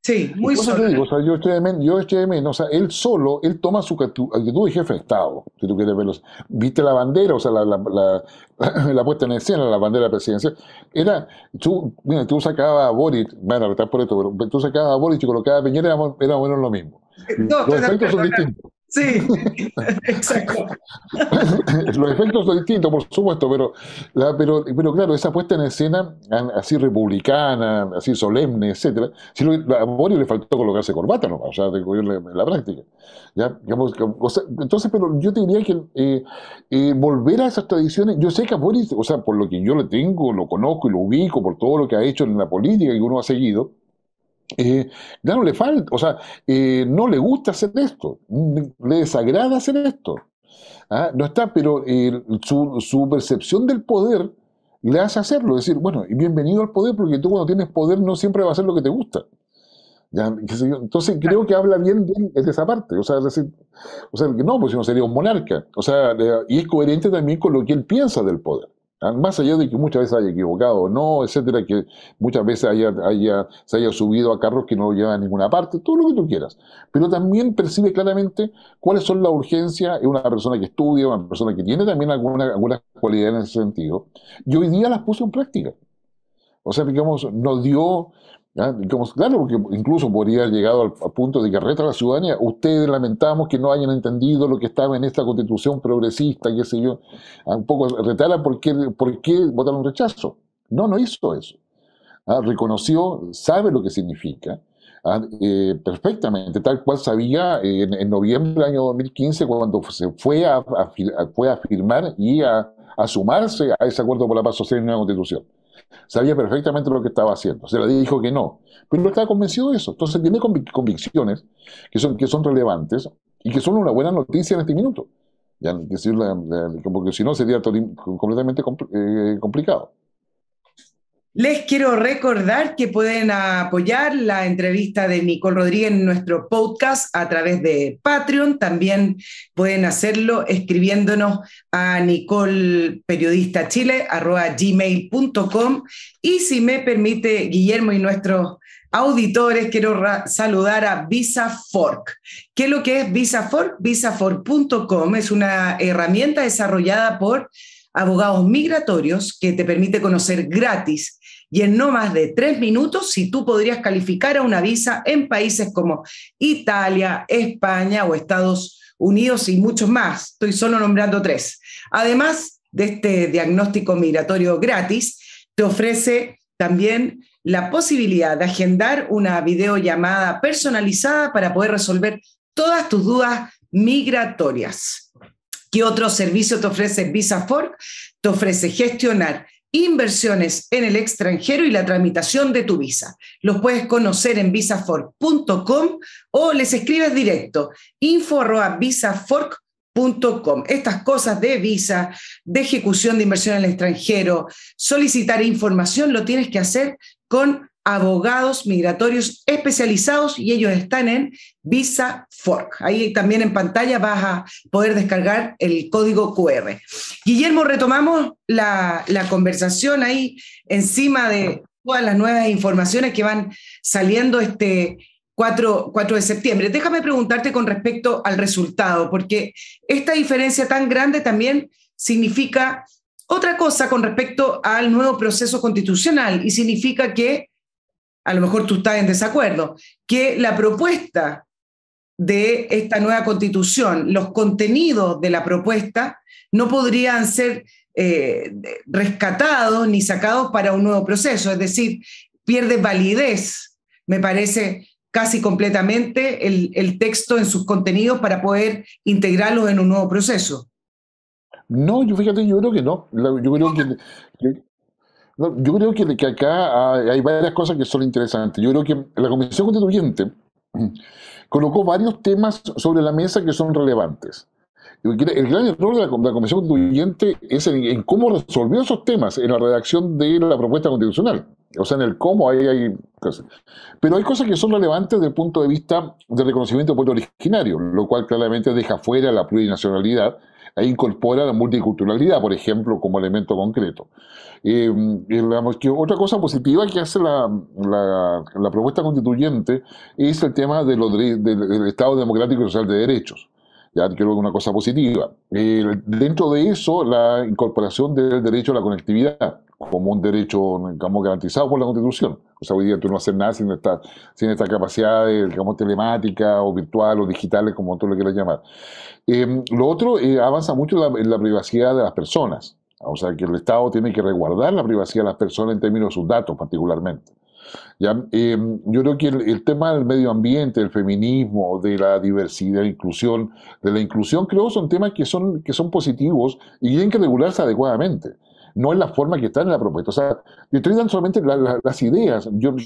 Sí, muy o sea, yo eché de menos, yo eché de menos, o sea, él solo, él toma su actitud de jefe de Estado, si tú quieres verlo. Viste la bandera, o sea, la, la, <laughs> la, puesta en escena, la bandera presidencial. Era, tú, mira, tú sacabas a Boric, bueno, por esto, pero tú sacabas a Boric y colocabas a Piñera, era, bueno lo mismo. Los efectos son distintos. Sí, <laughs> exacto. <laughs> Los efectos son distintos, por supuesto, pero, pero, pero claro, esa puesta en escena así republicana, así solemne, etcétera, si a Boris le faltó colocarse corbata no o sea, de, la, la práctica. ¿ya? entonces, pero yo te diría que eh, eh, volver a esas tradiciones, yo sé que a Boris, o sea, por lo que yo le tengo, lo conozco y lo ubico, por todo lo que ha hecho en la política que uno ha seguido, eh, no le falta, o sea, eh, no le gusta hacer esto, le desagrada hacer esto. ¿ah? No está, pero eh, su, percepción del poder le hace hacerlo, es decir, bueno, bienvenido al poder, porque tú cuando tienes poder no siempre vas a hacer lo que te gusta. Entonces creo que habla bien de, esa parte, o sea, sea, que no, pues no sería un monarca, o sea, y es coherente también con lo que él piensa del poder. Ah, más allá de que muchas veces haya equivocado o no, etcétera, que muchas veces haya, se haya subido a carros que no lo llevan a ninguna parte, todo lo que tú quieras. Pero también percibe claramente cuáles son las urgencias de una persona que estudia, una persona que tiene también alguna, algunas cualidades en ese sentido. Y hoy día las puso en práctica. O sea, digamos, nos dio, ¿Ah? claro, porque incluso podría haber llegado al, punto de que reta la ciudadanía. Ustedes lamentamos que no hayan entendido lo que estaba en esta constitución progresista, qué sé yo. Ah, un poco retala por qué, por votaron rechazo. No, no hizo eso. Ah, reconoció, sabe lo que significa. Eh, perfectamente, tal cual sabía en, noviembre del año 2015 cuando se fue a, firmar y a, sumarse a ese acuerdo por la paz social y la nueva constitución. Sabía perfectamente lo que estaba haciendo. Se le dijo que no, pero no estaba convencido de eso. Entonces tiene con convicciones que son, que son relevantes y que son una buena noticia en este minuto. Ya, porque si no sería completamente eh, complicado. Les quiero recordar que pueden apoyar la entrevista de Nicole Rodríguez en nuestro podcast a través de Patreon. También pueden hacerlo escribiéndonos a nicoleperiodistachile.com. Y si me permite, Guillermo y nuestros auditores, quiero saludar a VisaFork. ¿Qué es lo que es VisaFork? VisaFork.com es una herramienta desarrollada por abogados migratorios, que te permite conocer gratis y en no más de tres minutos si tú podrías calificar a una visa en países como Italia, España o Estados Unidos y muchos más. Estoy solo nombrando tres. Además de este diagnóstico migratorio gratis, te ofrece también la posibilidad de agendar una videollamada personalizada para poder resolver todas tus dudas migratorias. ¿Qué otro servicio te ofrece VisaFork? Te ofrece gestionar inversiones en el extranjero y la tramitación de tu visa. Los puedes conocer en visafork.com o les escribes directo info@visafork.com. Estas cosas de visa, de ejecución de inversión en el extranjero, solicitar información, lo tienes que hacer con abogados migratorios especializados y ellos están en Visa Fork. Ahí también en pantalla vas a poder descargar el código QR. Guillermo, retomamos la, conversación ahí encima de todas las nuevas informaciones que van saliendo este 4, 4, de septiembre. Déjame preguntarte con respecto al resultado, porque esta diferencia tan grande también significa otra cosa con respecto al nuevo proceso constitucional y significa que a lo mejor tú estás en desacuerdo, que la propuesta de esta nueva constitución, los contenidos de la propuesta no podrían ser eh, rescatados ni sacados para un nuevo proceso, es decir, pierde validez, me parece casi completamente el, texto en sus contenidos para poder integrarlos en un nuevo proceso. No, yo fíjate, yo creo que no. Yo yo creo que, acá hay, varias cosas que son interesantes. Yo creo que la Comisión Constituyente <clears throat> colocó varios temas sobre la mesa que son relevantes. El gran error de la, Comisión Constituyente es en, cómo resolvió esos temas en la redacción de la propuesta constitucional. O sea, en el cómo hay Pero hay cosas que son relevantes desde el punto de vista del reconocimiento del pueblo originario, lo cual claramente deja fuera la plurinacionalidad ahí e incorpora la multiculturalidad, por ejemplo, como elemento concreto. Eh, otra cosa positiva que hace la, propuesta constituyente es el tema de del Estado democrático y social de derechos ya creo que una cosa positiva. dentro de eso, la incorporación del derecho a la conectividad como un derecho garantizado por la Constitución. O sea, hoy día tú no haces nada sin esta, sin esta capacidad digamos, telemática o virtual o digitales, como tú lo quieras llamar. Em, lo otro, eh, avanza mucho en la privacidad de las personas. O sea, que el Estado tiene que resguardar la privacidad de las personas en términos de sus datos particularmente. Em, yo creo que el, tema del medio ambiente, del feminismo, de la diversidad, de la inclusión, de la inclusión, creo son temas son, que son positivos y tienen que regularse adecuadamente no es la forma que está en la propuesta. O sea, yo estoy solamente las ideas, no,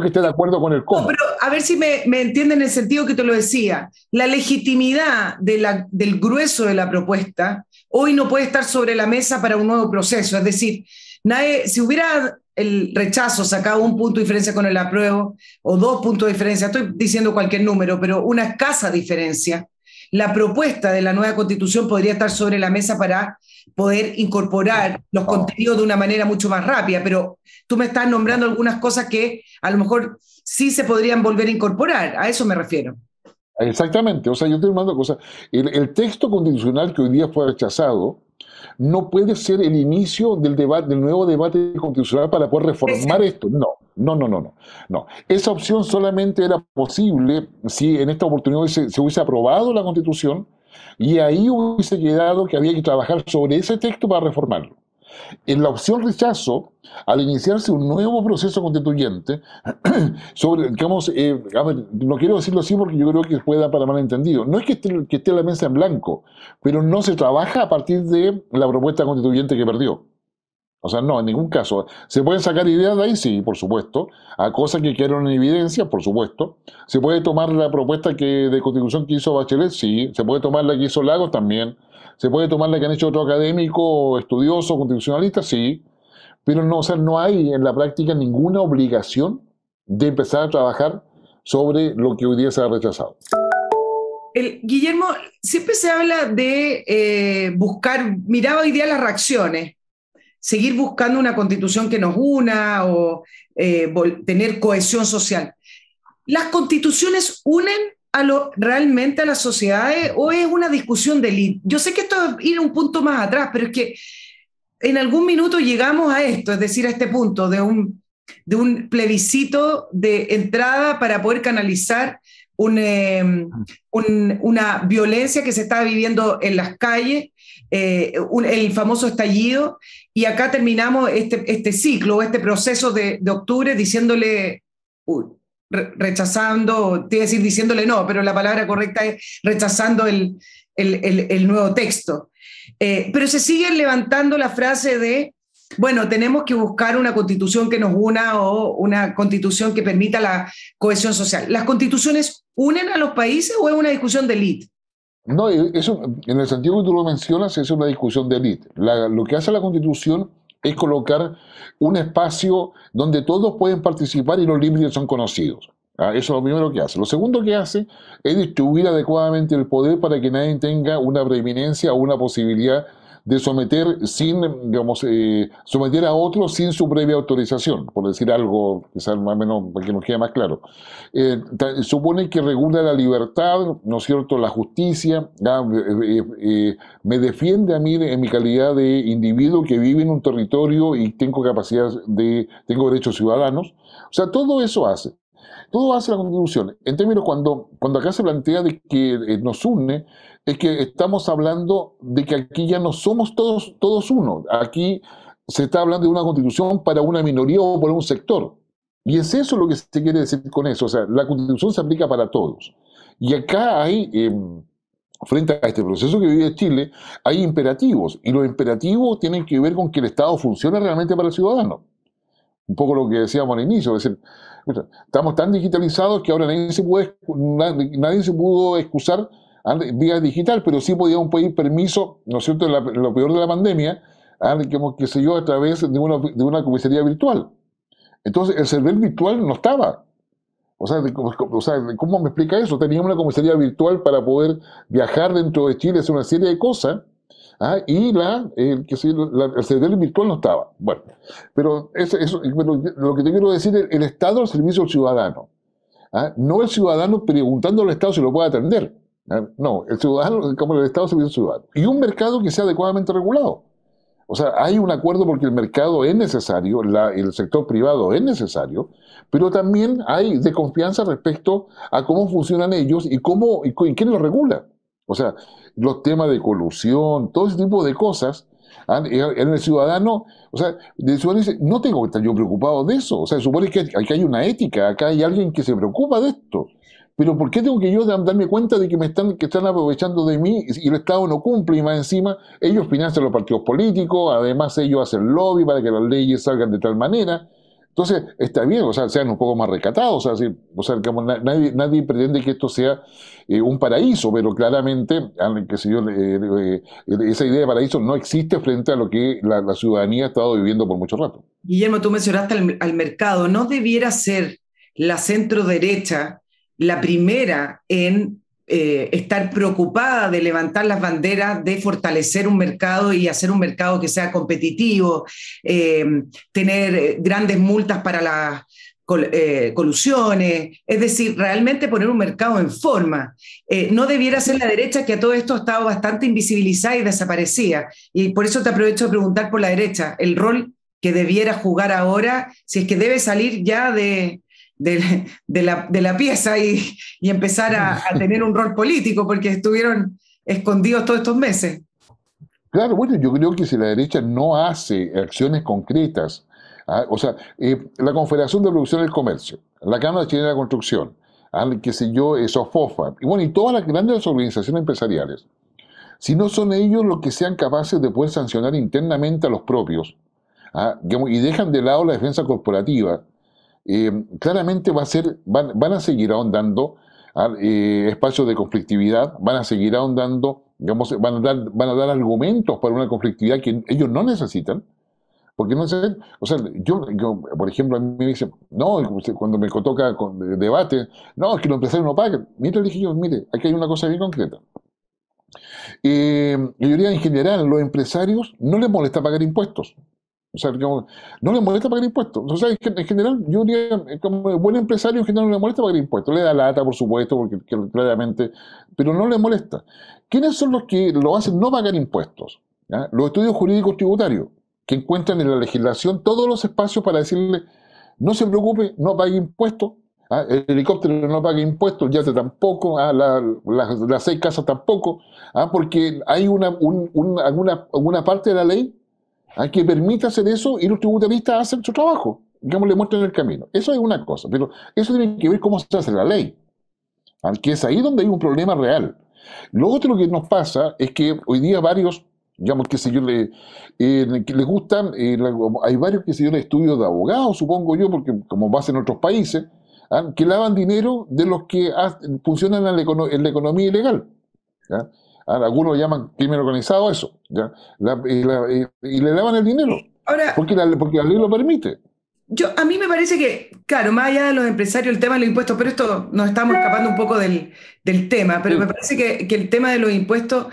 que esté de acuerdo con el cómo. pero a ver si me, entienden en el sentido que te lo decía. La legitimidad del grueso de la propuesta hoy no puede estar sobre la mesa para un nuevo proceso. Es decir, si hubiera el rechazo sacado un punto de diferencia con el apruebo o dos puntos de diferencia, estoy diciendo cualquier número, pero una escasa diferencia, la propuesta de la nueva constitución podría estar sobre la mesa para poder incorporar los contenidos de una manera mucho más rápida, pero tú me estás nombrando algunas cosas que a lo mejor sí se podrían volver a incorporar, a eso me refiero. Exactamente, o sea, yo estoy una cosas. El, texto constitucional que hoy día fue rechazado no puede ser el inicio del debate, del nuevo debate constitucional para poder reformar esto. No, no, no, no, no, no. Esa opción solamente era posible si en esta oportunidad se, se hubiese aprobado la constitución y ahí hubiese quedado que había que trabajar sobre ese texto para reformarlo. En la opción rechazo, al iniciarse un nuevo proceso constituyente, <clears throat> sobre, eh, no quiero decirlo así porque yo creo que pueda para malentendido. No es que que esté la mesa en blanco, pero no se trabaja a partir de la propuesta constituyente que perdió. O sea, no, en ningún caso. Se pueden sacar ideas de ahí, sí, por supuesto. A cosas que quedaron en evidencia, por supuesto. Se puede tomar la propuesta que, de constitución que hizo Bachelet, sí. Se puede tomar la que hizo Lagos también. Se puede tomar la que han hecho otro académico, estudioso, constitucionalista, sí. Pero no, o no hay en la práctica ninguna obligación de empezar a trabajar sobre lo que hoy día se ha rechazado. El, Guillermo, siempre se habla de eh, buscar, miraba hoy día las reacciones seguir buscando una constitución que nos una o eh, tener cohesión social. ¿Las constituciones unen a lo, realmente a las sociedades o es una discusión de Yo sé que esto es ir un punto más atrás, pero es que en algún minuto llegamos a esto, es decir, a este punto de un, de un plebiscito de entrada para poder canalizar un, em, una violencia que se está viviendo en las calles eh, el famoso estallido, y acá terminamos este, este ciclo, este proceso de, octubre diciéndole, rechazando, te decir diciéndole no, pero la palabra correcta es rechazando el, nuevo texto. Eh, pero se sigue levantando la frase de, bueno, tenemos que buscar una constitución que nos una o una constitución que permita la cohesión social. ¿Las constituciones unen a los países o es una discusión de élite? No, eso, en el sentido que tú lo mencionas, es una discusión de élite. Lo que hace la Constitución es colocar un espacio donde todos pueden participar y los límites son conocidos. Ah, eso es lo primero que hace. Lo segundo que hace es distribuir adecuadamente el poder para que nadie tenga una preeminencia o una posibilidad de someter sin, digamos, eh, someter a otros sin su previa autorización, por decir algo más o menos para que nos quede más claro. Eh, supone que regula la libertad, ¿no es cierto?, la justicia, eh, me defiende a mí en mi calidad de individuo que vive en un territorio y tengo capacidad de, tengo derechos ciudadanos. O sea, todo eso hace. Todo hace la Constitución. En términos, cuando, cuando acá se plantea de que eh, nos une, es que estamos hablando de que aquí ya no somos todos, todos uno. Aquí se está hablando de una Constitución para una minoría o para un sector. Y es eso lo que se quiere decir con eso. O sea, la Constitución se aplica para todos. Y acá hay... Em, frente a este proceso que vive Chile, hay imperativos. Y los imperativos tienen que ver con que el Estado funcione realmente para el ciudadano. Un poco lo que decíamos al inicio, es decir, Estamos tan digitalizados que ahora nadie se pudo excusar vía digital, pero sí podíamos pedir permiso, ¿no es cierto?, lo peor de la pandemia, que se dio a través de una, de una comisaría virtual. Entonces, el server virtual no estaba. O sea, ¿cómo me explica eso? Tenía una comisaría virtual para poder viajar dentro de Chile, hacer una serie de cosas, Ah, y la, el, que el virtual no estaba. Bueno, pero eso, lo que te quiero decir es el Estado al servicio del ciudadano. Ah, no el ciudadano preguntando al Estado si lo puede atender. Ah, no, el ciudadano, como el Estado al servicio del ciudadano. Y un mercado que sea adecuadamente regulado. O sea, hay un acuerdo porque el mercado es necesario, el sector privado es necesario, pero también hay desconfianza respecto a cómo funcionan ellos y cómo y, y quién los regula. O sea, los temas de colusión, todo ese tipo de cosas, eh, en el ciudadano, o sea, el ciudadano dice, no tengo que estar yo preocupado de eso, o sea, supone que acá hay una ética, acá hay alguien que se preocupa de esto, pero ¿por qué tengo que yo darme cuenta de que me están, que están aprovechando de mí y el Estado no cumple? Y más encima, ellos financian los partidos políticos, además ellos hacen lobby para que las leyes salgan de tal manera, entonces, está bien, o sea, sean un poco más recatados, o sea, o sea nadie, pretende que esto sea eh, un paraíso, pero claramente, eh, eh, esa idea de paraíso no existe frente a lo que la, ciudadanía ha estado viviendo por mucho rato. Guillermo, tú mencionaste al, al mercado, ¿no debiera ser la centro derecha la primera en eh, estar preocupada de levantar las banderas, de fortalecer un mercado y hacer un mercado que sea competitivo, eh, tener eh, grandes multas para las colusiones, es decir, realmente poner un mercado en forma. no debiera ser la derecha que a todo esto ha estado bastante invisibilizada y desaparecía. Y por eso te aprovecho de preguntar por la derecha, el rol que debiera jugar ahora, si es que debe salir ya de, de, la, pieza y, empezar a, tener un rol político, porque estuvieron escondidos todos estos meses. Claro, bueno, yo creo que si la derecha no hace acciones concretas, ¿ah? o sea, eh, la Confederación de Producción del Comercio, la Cámara Chilena de la Construcción, que qué sé yo, fofa y bueno, y todas las grandes organizaciones empresariales, si no son ellos los que sean capaces de poder sancionar internamente a los propios ¿ah? y dejan de lado la defensa corporativa, eh, claramente va a ser, van, a seguir ahondando eh, espacios de conflictividad, van a seguir ahondando, digamos, van a, dar, argumentos para una conflictividad que ellos no necesitan. Porque no sé, o sea, yo, por ejemplo, a mí me dicen, no, cuando me toca con debate, no, es que los empresarios no pagan. Mientras dije yo, mire, aquí hay una cosa bien concreta. Eh, yo diría en general, los empresarios no les molesta pagar impuestos no le molesta pagar impuestos. en general, yo diría, eh, como buen empresario, en general no le molesta pagar impuestos. Le da lata, por supuesto, porque claramente, pero no le molesta. ¿Quiénes son los que lo hacen no pagar impuestos? Los estudios jurídicos tributarios, que encuentran en la legislación todos los espacios para decirle, no se preocupe, no pague impuestos, ¿ah? el helicóptero no pague impuestos, el yate tampoco, ¿ah? las seis casas tampoco, ¿ah? porque hay una, alguna, alguna, parte de la ley hay que permita hacer eso y los tributaristas hacen su trabajo, digamos, le muestran el camino. Eso es una cosa, pero eso tiene que ver cómo se hace la ley, que es ahí donde hay un problema real. Lo otro que nos pasa es que hoy día varios, digamos, que sé yo, eh, les gustan, eh, hay varios, que se yo, estudios de abogados, supongo yo, porque como pasa en otros países, ¿ah? que lavan dinero de los que funcionan en la, economía ilegal. Ah, algunos llaman crimen organizado eso, ¿ya? y, le daban el dinero. porque la, porque ley lo permite. Yo, a mí me parece que, claro, más allá de los empresarios, el tema de los impuestos, pero esto nos estamos escapando un poco del, tema, pero me parece que, que, el tema de los impuestos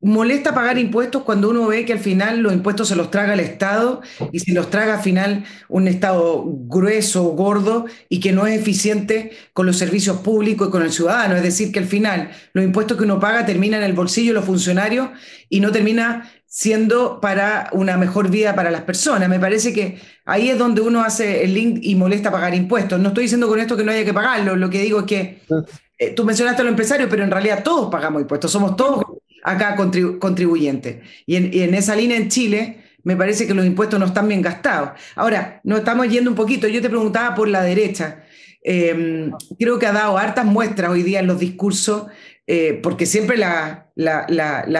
molesta pagar impuestos cuando uno ve que al final los impuestos se los traga el Estado y se los traga al final un Estado grueso, gordo y que no es eficiente con los servicios públicos y con el ciudadano. Es decir, que al final los impuestos que uno paga terminan en el bolsillo de los funcionarios y no termina siendo para una mejor vida para las personas. Me parece que ahí es donde uno hace el link y molesta pagar impuestos. No estoy diciendo con esto que no haya que pagarlo, lo que digo es que... Ah. Eh, tú mencionaste a los empresarios, pero en realidad todos pagamos impuestos, somos todos acá contribuyentes contribuyente. Y en, esa línea en Chile, me parece que los impuestos no están bien gastados. Ahora, nos estamos yendo un poquito. Yo te preguntaba por la derecha. Em, creo que ha dado hartas muestras hoy día en los discursos eh, porque siempre la,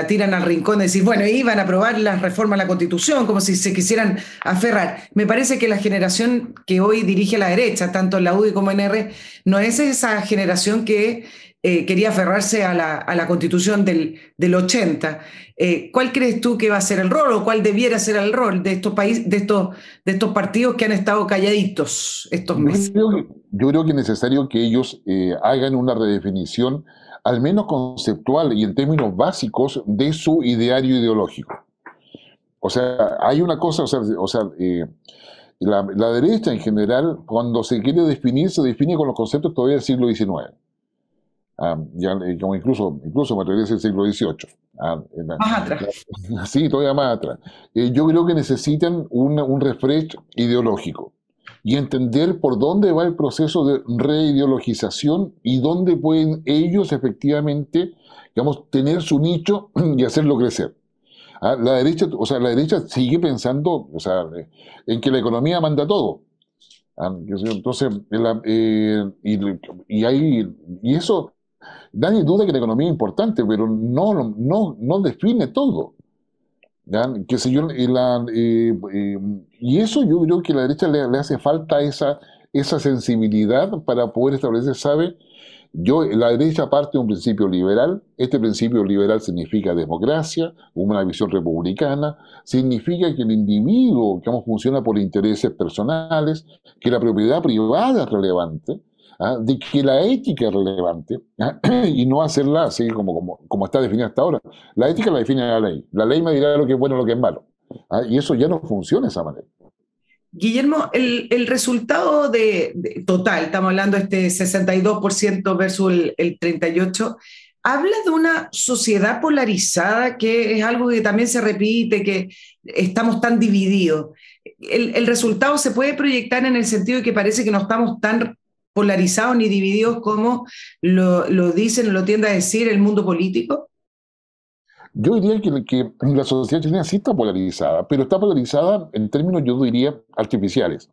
tiran al rincón de decir, bueno, iban a aprobar la reforma a la Constitución, como si se quisieran aferrar. Me parece que la generación que hoy dirige la derecha, tanto en la UDI como en R, no es esa generación que eh, quería aferrarse a la, Constitución del, del 80. Eh, ¿Cuál crees tú que va a ser el rol o cuál debiera ser el rol de estos, países, de estos, de estos partidos que han estado calladitos estos meses? yo creo que es necesario que ellos hagan una redefinición al menos conceptual y en términos básicos, de su ideario ideológico. O sea, hay una cosa, o sea, eh, la, derecha en general, cuando se quiere definir, se define con los conceptos todavía del siglo XIX. Ah, ya, eh, incluso, incluso me del siglo XVIII. Ah, más atrás. <laughs> sí, todavía más atrás. Eh, yo creo que necesitan un, un refresh ideológico y entender por dónde va el proceso de reideologización y dónde pueden ellos efectivamente, digamos, tener su nicho <clears throat> y hacerlo crecer. Ah, la derecha, o sea, la derecha sigue pensando o sea, eh, en que la economía manda todo. Ah, entonces, eh, y, y, y eso, nadie duda que la economía es importante, pero no, no, no define todo. Que yo, la, eh, y eso yo creo que a la derecha le, hace falta esa, esa sensibilidad para poder establecer, ¿sabe? Yo, la derecha parte de un principio liberal, este principio liberal significa democracia, una visión republicana, significa que el individuo, digamos, funciona por intereses personales, que la propiedad privada es relevante, ¿ah? de que la ética es relevante ¿ah? <clears throat> y no hacerla así como, como, como, está definida hasta ahora. La ética la define la ley. La ley me dirá lo que es bueno y lo que es malo. Ah, y eso ya no funciona de esa manera. Guillermo, el, resultado de, total, estamos hablando de este 62% versus el, 38%, habla de una sociedad polarizada que es algo que también se repite, que estamos tan divididos. El, resultado se puede proyectar en el sentido de que parece que no estamos tan polarizados ni divididos como lo, lo dicen, lo tiende a decir el mundo político. Yo diría que, la sociedad chilena sí está polarizada, pero está polarizada en términos, yo diría, artificiales.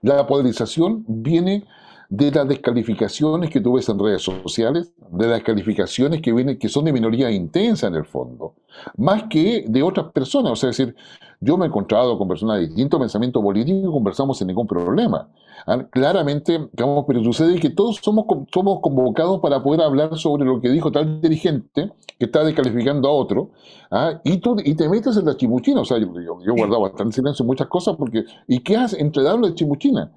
La polarización viene de las descalificaciones que tú ves en redes sociales, de las calificaciones que vienen, que son de minoría intensa en el fondo, más que de otras personas. O sea, es decir, yo me he encontrado con personas de distinto pensamiento político y conversamos sin ningún problema. Ah, claramente, pero sucede que todos somos, somos convocados para poder hablar sobre lo que dijo tal dirigente que está descalificando a otro, ¿ah? y, tú, y te metes en la chimuchina. O sea, yo, yo, yo guardaba bastante silencio en muchas cosas porque, ¿y qué haces entre darle chimuchina?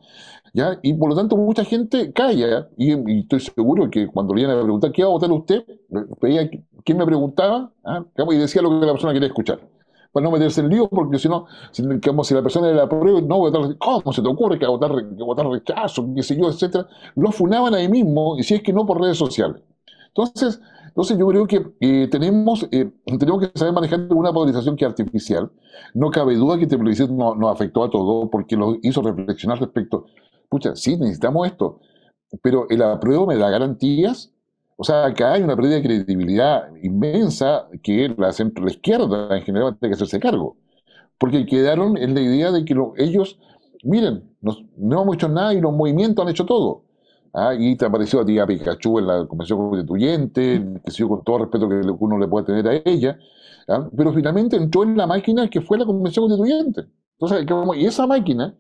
¿ya? Y por lo tanto mucha gente calla, y, estoy seguro que cuando le iban a preguntar, ¿qué va a votar usted? Veía quién me preguntaba, ¿Ah? pues, y decía lo que la persona quería escuchar. Para no meterse en lío, porque si no, si, si la persona era no votar, ¿cómo se te ocurre que votar, que votar rechazo, etcétera? Lo funaban ahí mismo, y si es que no por redes sociales. Entonces, entonces yo creo que eh, tenemos, eh, tenemos que saber manejar una polarización que es artificial. No cabe duda que este plebiscito nos afectó a todos porque lo hizo reflexionar respecto pucha, sí, necesitamos esto, pero el apruebo me da garantías. O sea, acá hay una pérdida de credibilidad inmensa que la centro izquierda en general tiene que hacerse cargo. Porque quedaron en la idea de que ellos, miren, no hemos hecho nada y los movimientos han hecho todo. Ah, y te apareció a ti a Pikachu en la Convención Constituyente, que sí, con todo respeto que uno le puede tener a ella, ¿ah? pero finalmente entró en la máquina que fue la Convención Constituyente. Entonces, y esa máquina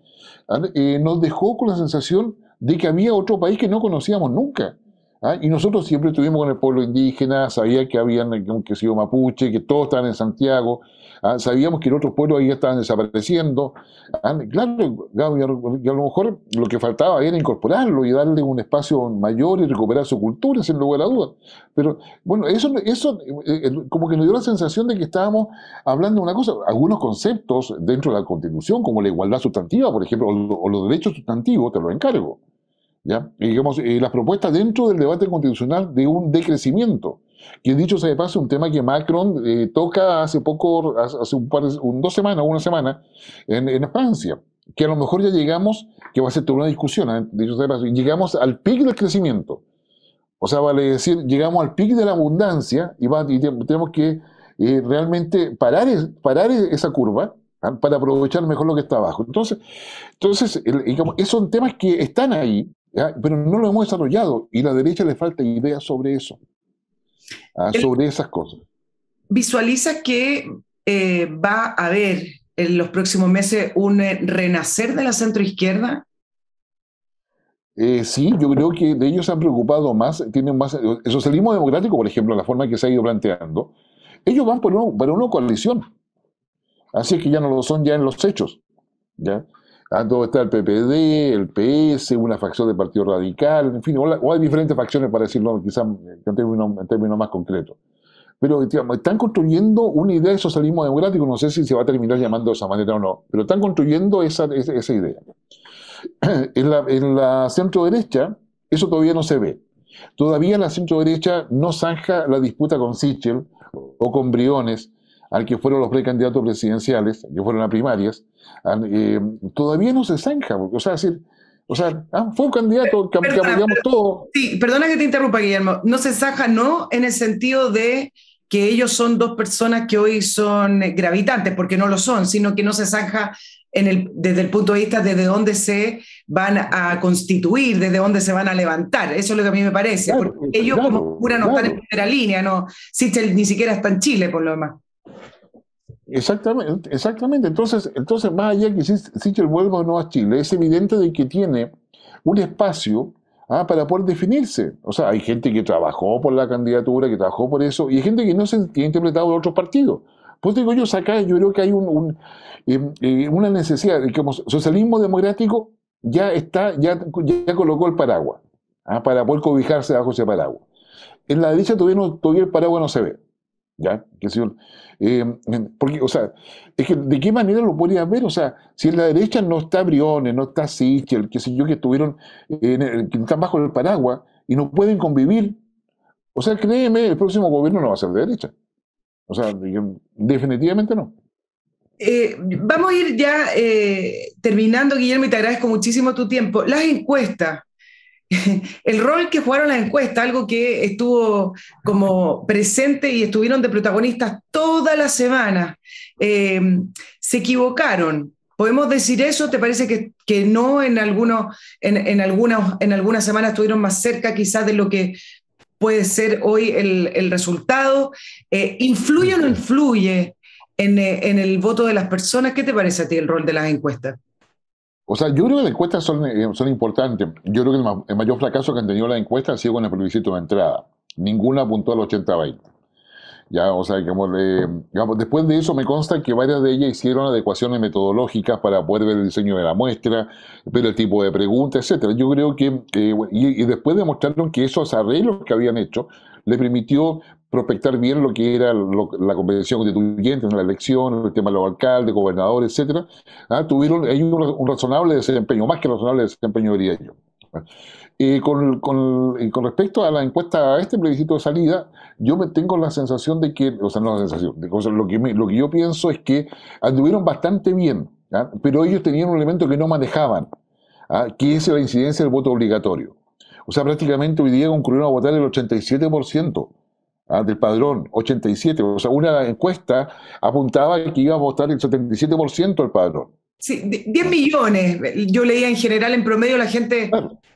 ¿Ah? Eh, nos dejó con la sensación de que había otro país que no conocíamos nunca. ¿Ah? Y nosotros siempre estuvimos con el pueblo indígena, sabía que habían que sido mapuche, que todos estaban en Santiago, ¿ah? sabíamos que en otros pueblos ahí estaban desapareciendo. ¿ah? Claro, que a lo mejor lo que faltaba era incorporarlo y darle un espacio mayor y recuperar su cultura, sin lugar a dudas. Pero bueno, eso, eso eh, eh, como que nos dio la sensación de que estábamos hablando de una cosa, algunos conceptos dentro de la Constitución, como la igualdad sustantiva, por ejemplo, o los derechos sustantivos, te lo encargo. ¿ya? digamos, eh, las propuestas dentro del debate constitucional de un decrecimiento, que dicho sea de paso, un tema que Macron eh, toca hace poco, hace un par, dos semanas, una semana, en, en, Francia, que a lo mejor ya llegamos, que va a ser toda una discusión, ¿eh? llegamos al pic del crecimiento. O sea, vale decir, llegamos al pic de la abundancia y, tenemos que realmente parar, esa curva ¿ah? para aprovechar mejor lo que está abajo. Entonces, entonces digamos, esos son temas que están ahí, pero no lo hemos desarrollado y a la derecha le falta idea sobre eso, ¿ah? sobre esas cosas. ¿Visualiza que eh, va a haber en los próximos meses un eh, renacer de la centroizquierda? Eh, sí, yo creo que de ellos se han preocupado más, tienen más, el socialismo democrático, por ejemplo, la forma que se ha ido planteando, ellos van por para una coalición, así es que ya no lo son ya en los hechos, ¿ya? Tanto ah, está el PPD, el PS, una facción del Partido Radical, en fin, o, hay diferentes facciones para decirlo quizás eh, en términos, más concretos. Pero digamos, están construyendo una idea de socialismo democrático, no sé si se va a terminar llamando de esa manera o no, pero están construyendo esa, idea. <clears throat> En la, en centro derecha, eso todavía no se ve. Todavía la centro derecha no zanja la disputa con Sichel o con Briones, al que fueron los precandidatos presidenciales, que fueron a primarias, eh, todavía no se zanja, porque, o sea, decir, o sea, ah, fue un candidato que habíamos todo. Sí, perdona que te interrumpa, Guillermo. No se zanja, no, en el sentido de que ellos son dos personas que hoy son eh, gravitantes, porque no lo son, sino que no se zanja en el, desde el punto de vista de dónde se van a constituir, desde dónde se van a levantar. Eso es lo que a mí me parece. porque ellos como cura no están en primera línea, no, ni siquiera está en Chile por lo demás. Exactamente, exactamente. Entonces, entonces más allá que Sichel vuelva o no a Chile, es evidente de que tiene un espacio ah, para poder definirse. O sea, hay gente que trabajó por la candidatura, que trabajó por eso, y hay gente que no se ha interpretado de otros partidos. Pues digo yo, acá yo creo que hay un, em, eh, una necesidad, el socialismo democrático ya está, ya, colocó el paraguas, ah, para poder cobijarse bajo ese paraguas. En la derecha todavía, todavía el paraguas no se ve. ¿ya? Que si, eh, porque, o sea, es que de qué manera lo podían ver, o sea, si en la derecha no está Briones, no está Sichel, qué sé yo, que estuvieron, en el, que están bajo el paraguas y no pueden convivir, o sea, créeme, el próximo gobierno no va a ser de derecha. O sea, definitivamente no. Eh, vamos a ir ya eh, terminando, Guillermo, y te agradezco muchísimo tu tiempo. Las encuestas, <laughs> el rol que jugaron las encuestas, algo que estuvo como presente y estuvieron de protagonistas toda la semana. Em, se equivocaron. ¿Podemos decir eso? ¿Te parece que, no en, algunas, semanas estuvieron más cerca quizás de lo que puede ser hoy el, resultado? Eh, ¿Influye o no influye en, eh, en el voto de las personas? ¿Qué te parece a ti el rol de las encuestas? O sea, yo creo que las encuestas son, eh, son importantes. Yo creo que el, mayor fracaso que han tenido las encuestas ha sido con el plebiscito de entrada. Ninguna apuntó al 80-20. Ya, o sea, eh, después de eso me consta que varias de ellas hicieron adecuaciones metodológicas para poder ver el diseño de la muestra, ver el tipo de preguntas, etcétera. Yo creo que, y, y, después demostraron que esos arreglos que habían hecho le permitió prospectar bien lo que era la convención constituyente, la elección, el tema de los alcaldes, gobernadores, etc. ¿ah? tuvieron hay un, razonable desempeño, más que razonable desempeño diría yo. ¿ah? con, respecto a la encuesta, a este plebiscito de salida, yo me tengo la sensación de que, o sea, no la sensación, lo, que lo que yo pienso es que anduvieron bastante bien, ¿ah? pero ellos tenían un elemento que no manejaban, que es la incidencia del voto obligatorio. O sea, prácticamente hoy día concluyeron a votar el 87%. ¿ah? del padrón, 87. O sea, una encuesta apuntaba que iba a votar el 77% del padrón. Sí, 10 millones. Yo leía en general, en promedio, la gente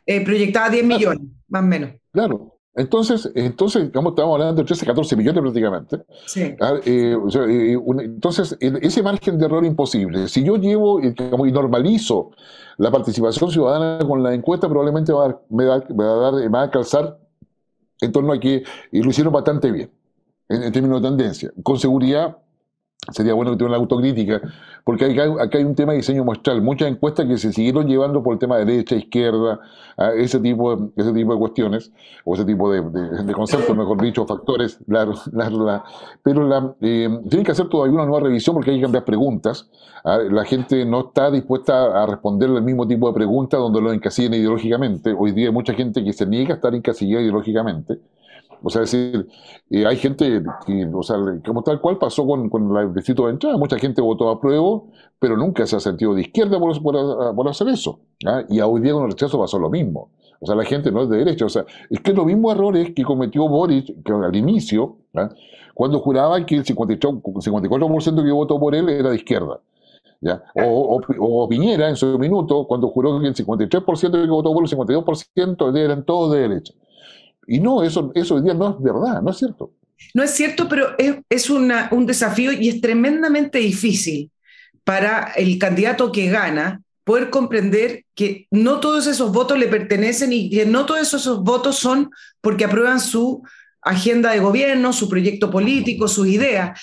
eh, proyectaba 10 millones, más o menos. Claro. Entonces, entonces como estamos hablando de 13, 14 millones prácticamente. Sí. ¿Ah? Eh, eh, entonces, ese margen de error imposible. Si yo llevo y normalizo la participación ciudadana con la encuesta, probablemente va a dar, a dar, me va a calzar en torno a que, y lo hicieron bastante bien, en, en términos de tendencia, con seguridad sería bueno que tuviera la autocrítica, porque hay, acá hay un tema de diseño muestral, muchas encuestas que se siguieron llevando por el tema de derecha, izquierda, ese, tipo, de, ese tipo de cuestiones, o ese tipo de, conceptos, mejor dicho, factores, la, la, pero eh, tienen que hacer todavía una nueva revisión porque hay que cambiar preguntas, ah, la gente no está dispuesta a responder el mismo tipo de preguntas donde lo encasillen ideológicamente, hoy día hay mucha gente que se niega a estar encasillada ideológicamente, o sea, decir, hay gente que, como tal cual pasó con, el distrito de entrada, mucha gente votó a prueba, pero nunca se ha sentido de izquierda por, hacer eso. Y hoy día con el rechazo pasó lo mismo. O sea, la gente no es de derecha. O sea, es que los mismos errores que cometió Boris que al inicio, cuando juraba que el 54%, que votó por él era de izquierda. O, o, Piñera en su minuto, cuando juró que el 53% que votó por el 52% eran todos de derecha. Y no, eso, eso hoy día no es verdad, no es cierto. No es cierto, pero es, una, un desafío y es tremendamente difícil para el candidato que gana poder comprender que no todos esos votos le pertenecen y que no todos esos votos son porque aprueban su agenda de gobierno, su proyecto político, sus ideas.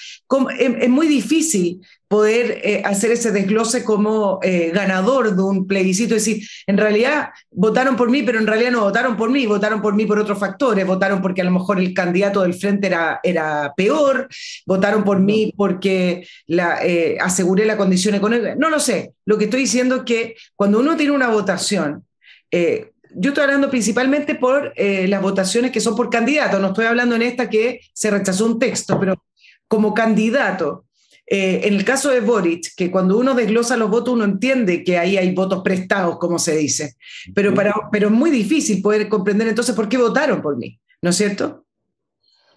Es muy difícil poder eh, hacer ese desglose como eh, ganador de un plebiscito, es decir, en realidad votaron por mí, pero en realidad no votaron por mí, votaron por mí por otros factores, votaron porque a lo mejor el candidato del frente era, era peor, votaron por mí porque la, eh, aseguré la condición económica, no lo sé, lo que estoy diciendo es que cuando uno tiene una votación, yo estoy hablando principalmente por las votaciones que son por candidato, no estoy hablando en esta que se rechazó un texto, pero como candidato, eh, en el caso de Boric, que cuando uno desglosa los votos, uno entiende que ahí hay votos prestados, como se dice, pero, pero es muy difícil poder comprender entonces por qué votaron por mí, ¿no es cierto?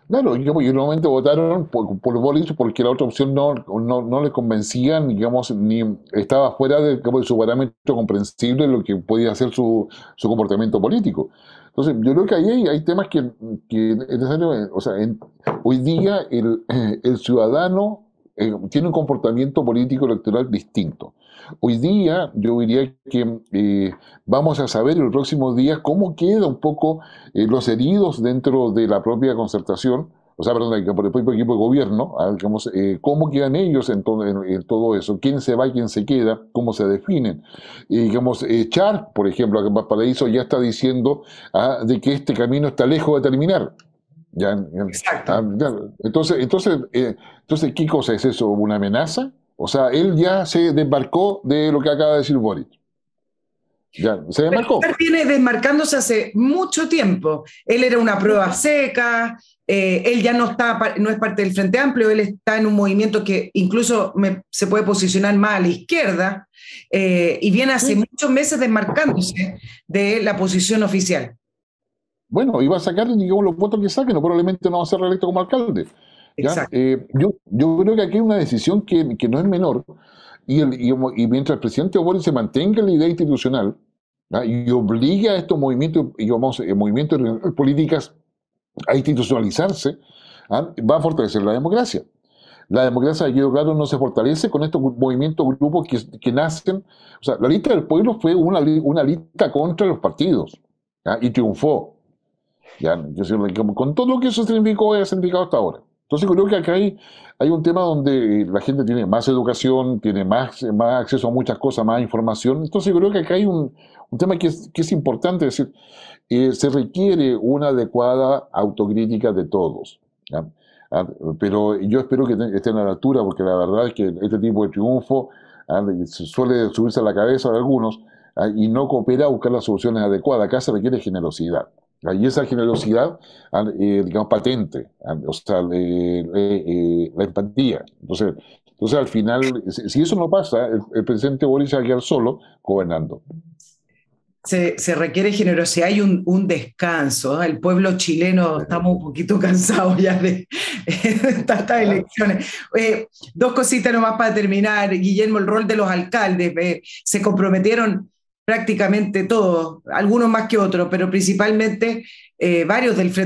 Claro, yo en votaron por, Boric porque la otra opción no, no, les convencía, digamos, ni estaba fuera de, su parámetro comprensible lo que podía hacer su, comportamiento político. Entonces, yo creo que ahí hay, temas que, es necesario, o sea, hoy día el, el ciudadano eh, tiene un comportamiento político electoral distinto. Hoy día yo diría que eh, vamos a saber en los próximos días cómo quedan un poco eh, los heridos dentro de la propia concertación, o sea, perdón, por el propio equipo de gobierno, ah, cómo quedan ellos en, todo eso, quién se va, quién se queda, cómo se definen. y digamos, Char, por ejemplo, a en Valparaíso ya está diciendo ah, de que este camino está lejos de terminar. Ah, entonces, entonces, eh, entonces, ¿qué cosa es eso? ¿Una amenaza? O sea, él ya se desmarcó de lo que acaba de decir Boric. Ya, se desmarcó. Él viene desmarcándose hace mucho tiempo. Él era una prueba seca, eh, él ya no, está, no es parte del Frente Amplio, él está en un movimiento que incluso se puede posicionar más a la izquierda eh, y viene hace muchos meses desmarcándose de la posición oficial bueno, iba a sacar, digamos, los votos que saquen, no probablemente no va a ser reelecto como alcalde. Eh, yo, creo que aquí hay una decisión que, no es menor, y, mientras el presidente Boric se mantenga en la idea institucional y obliga a estos movimientos, digamos, eh, movimientos políticas a institucionalizarse, ¿ah? va a fortalecer la democracia. La democracia, yo claro, no se fortalece con estos movimientos, grupos que, nacen. O sea, la lista del pueblo fue una, lista contra los partidos y triunfó. ¿ya? con todo lo que eso significó, ha significado hasta ahora. Entonces creo que acá hay, un tema donde eh, la gente tiene más educación, tiene más, eh, más acceso a muchas cosas, más información. Entonces creo que acá hay un, tema que es, importante, decir, eh, se requiere una adecuada autocrítica de todos. Ah, pero yo espero que estén a la altura, porque la verdad es que este tipo de triunfo ah, suele subirse a la cabeza de algunos ah, y no coopera a buscar las soluciones adecuadas. Acá se requiere generosidad. Y esa generosidad, eh, digamos, patente, o sea, eh, la empatía. Entonces, entonces, al final, si eso no pasa, el, presidente Boris va a quedar solo gobernando. Se, se, requiere generosidad y un, un descanso. ¿eh? El pueblo chileno estamos un poquito <laughs> cansados ya de, tantas elecciones. dos cositas nomás para terminar. Guillermo, el rol de los alcaldes. se comprometieron prácticamente todos, algunos más que otros, pero principalmente eh, varios del Frente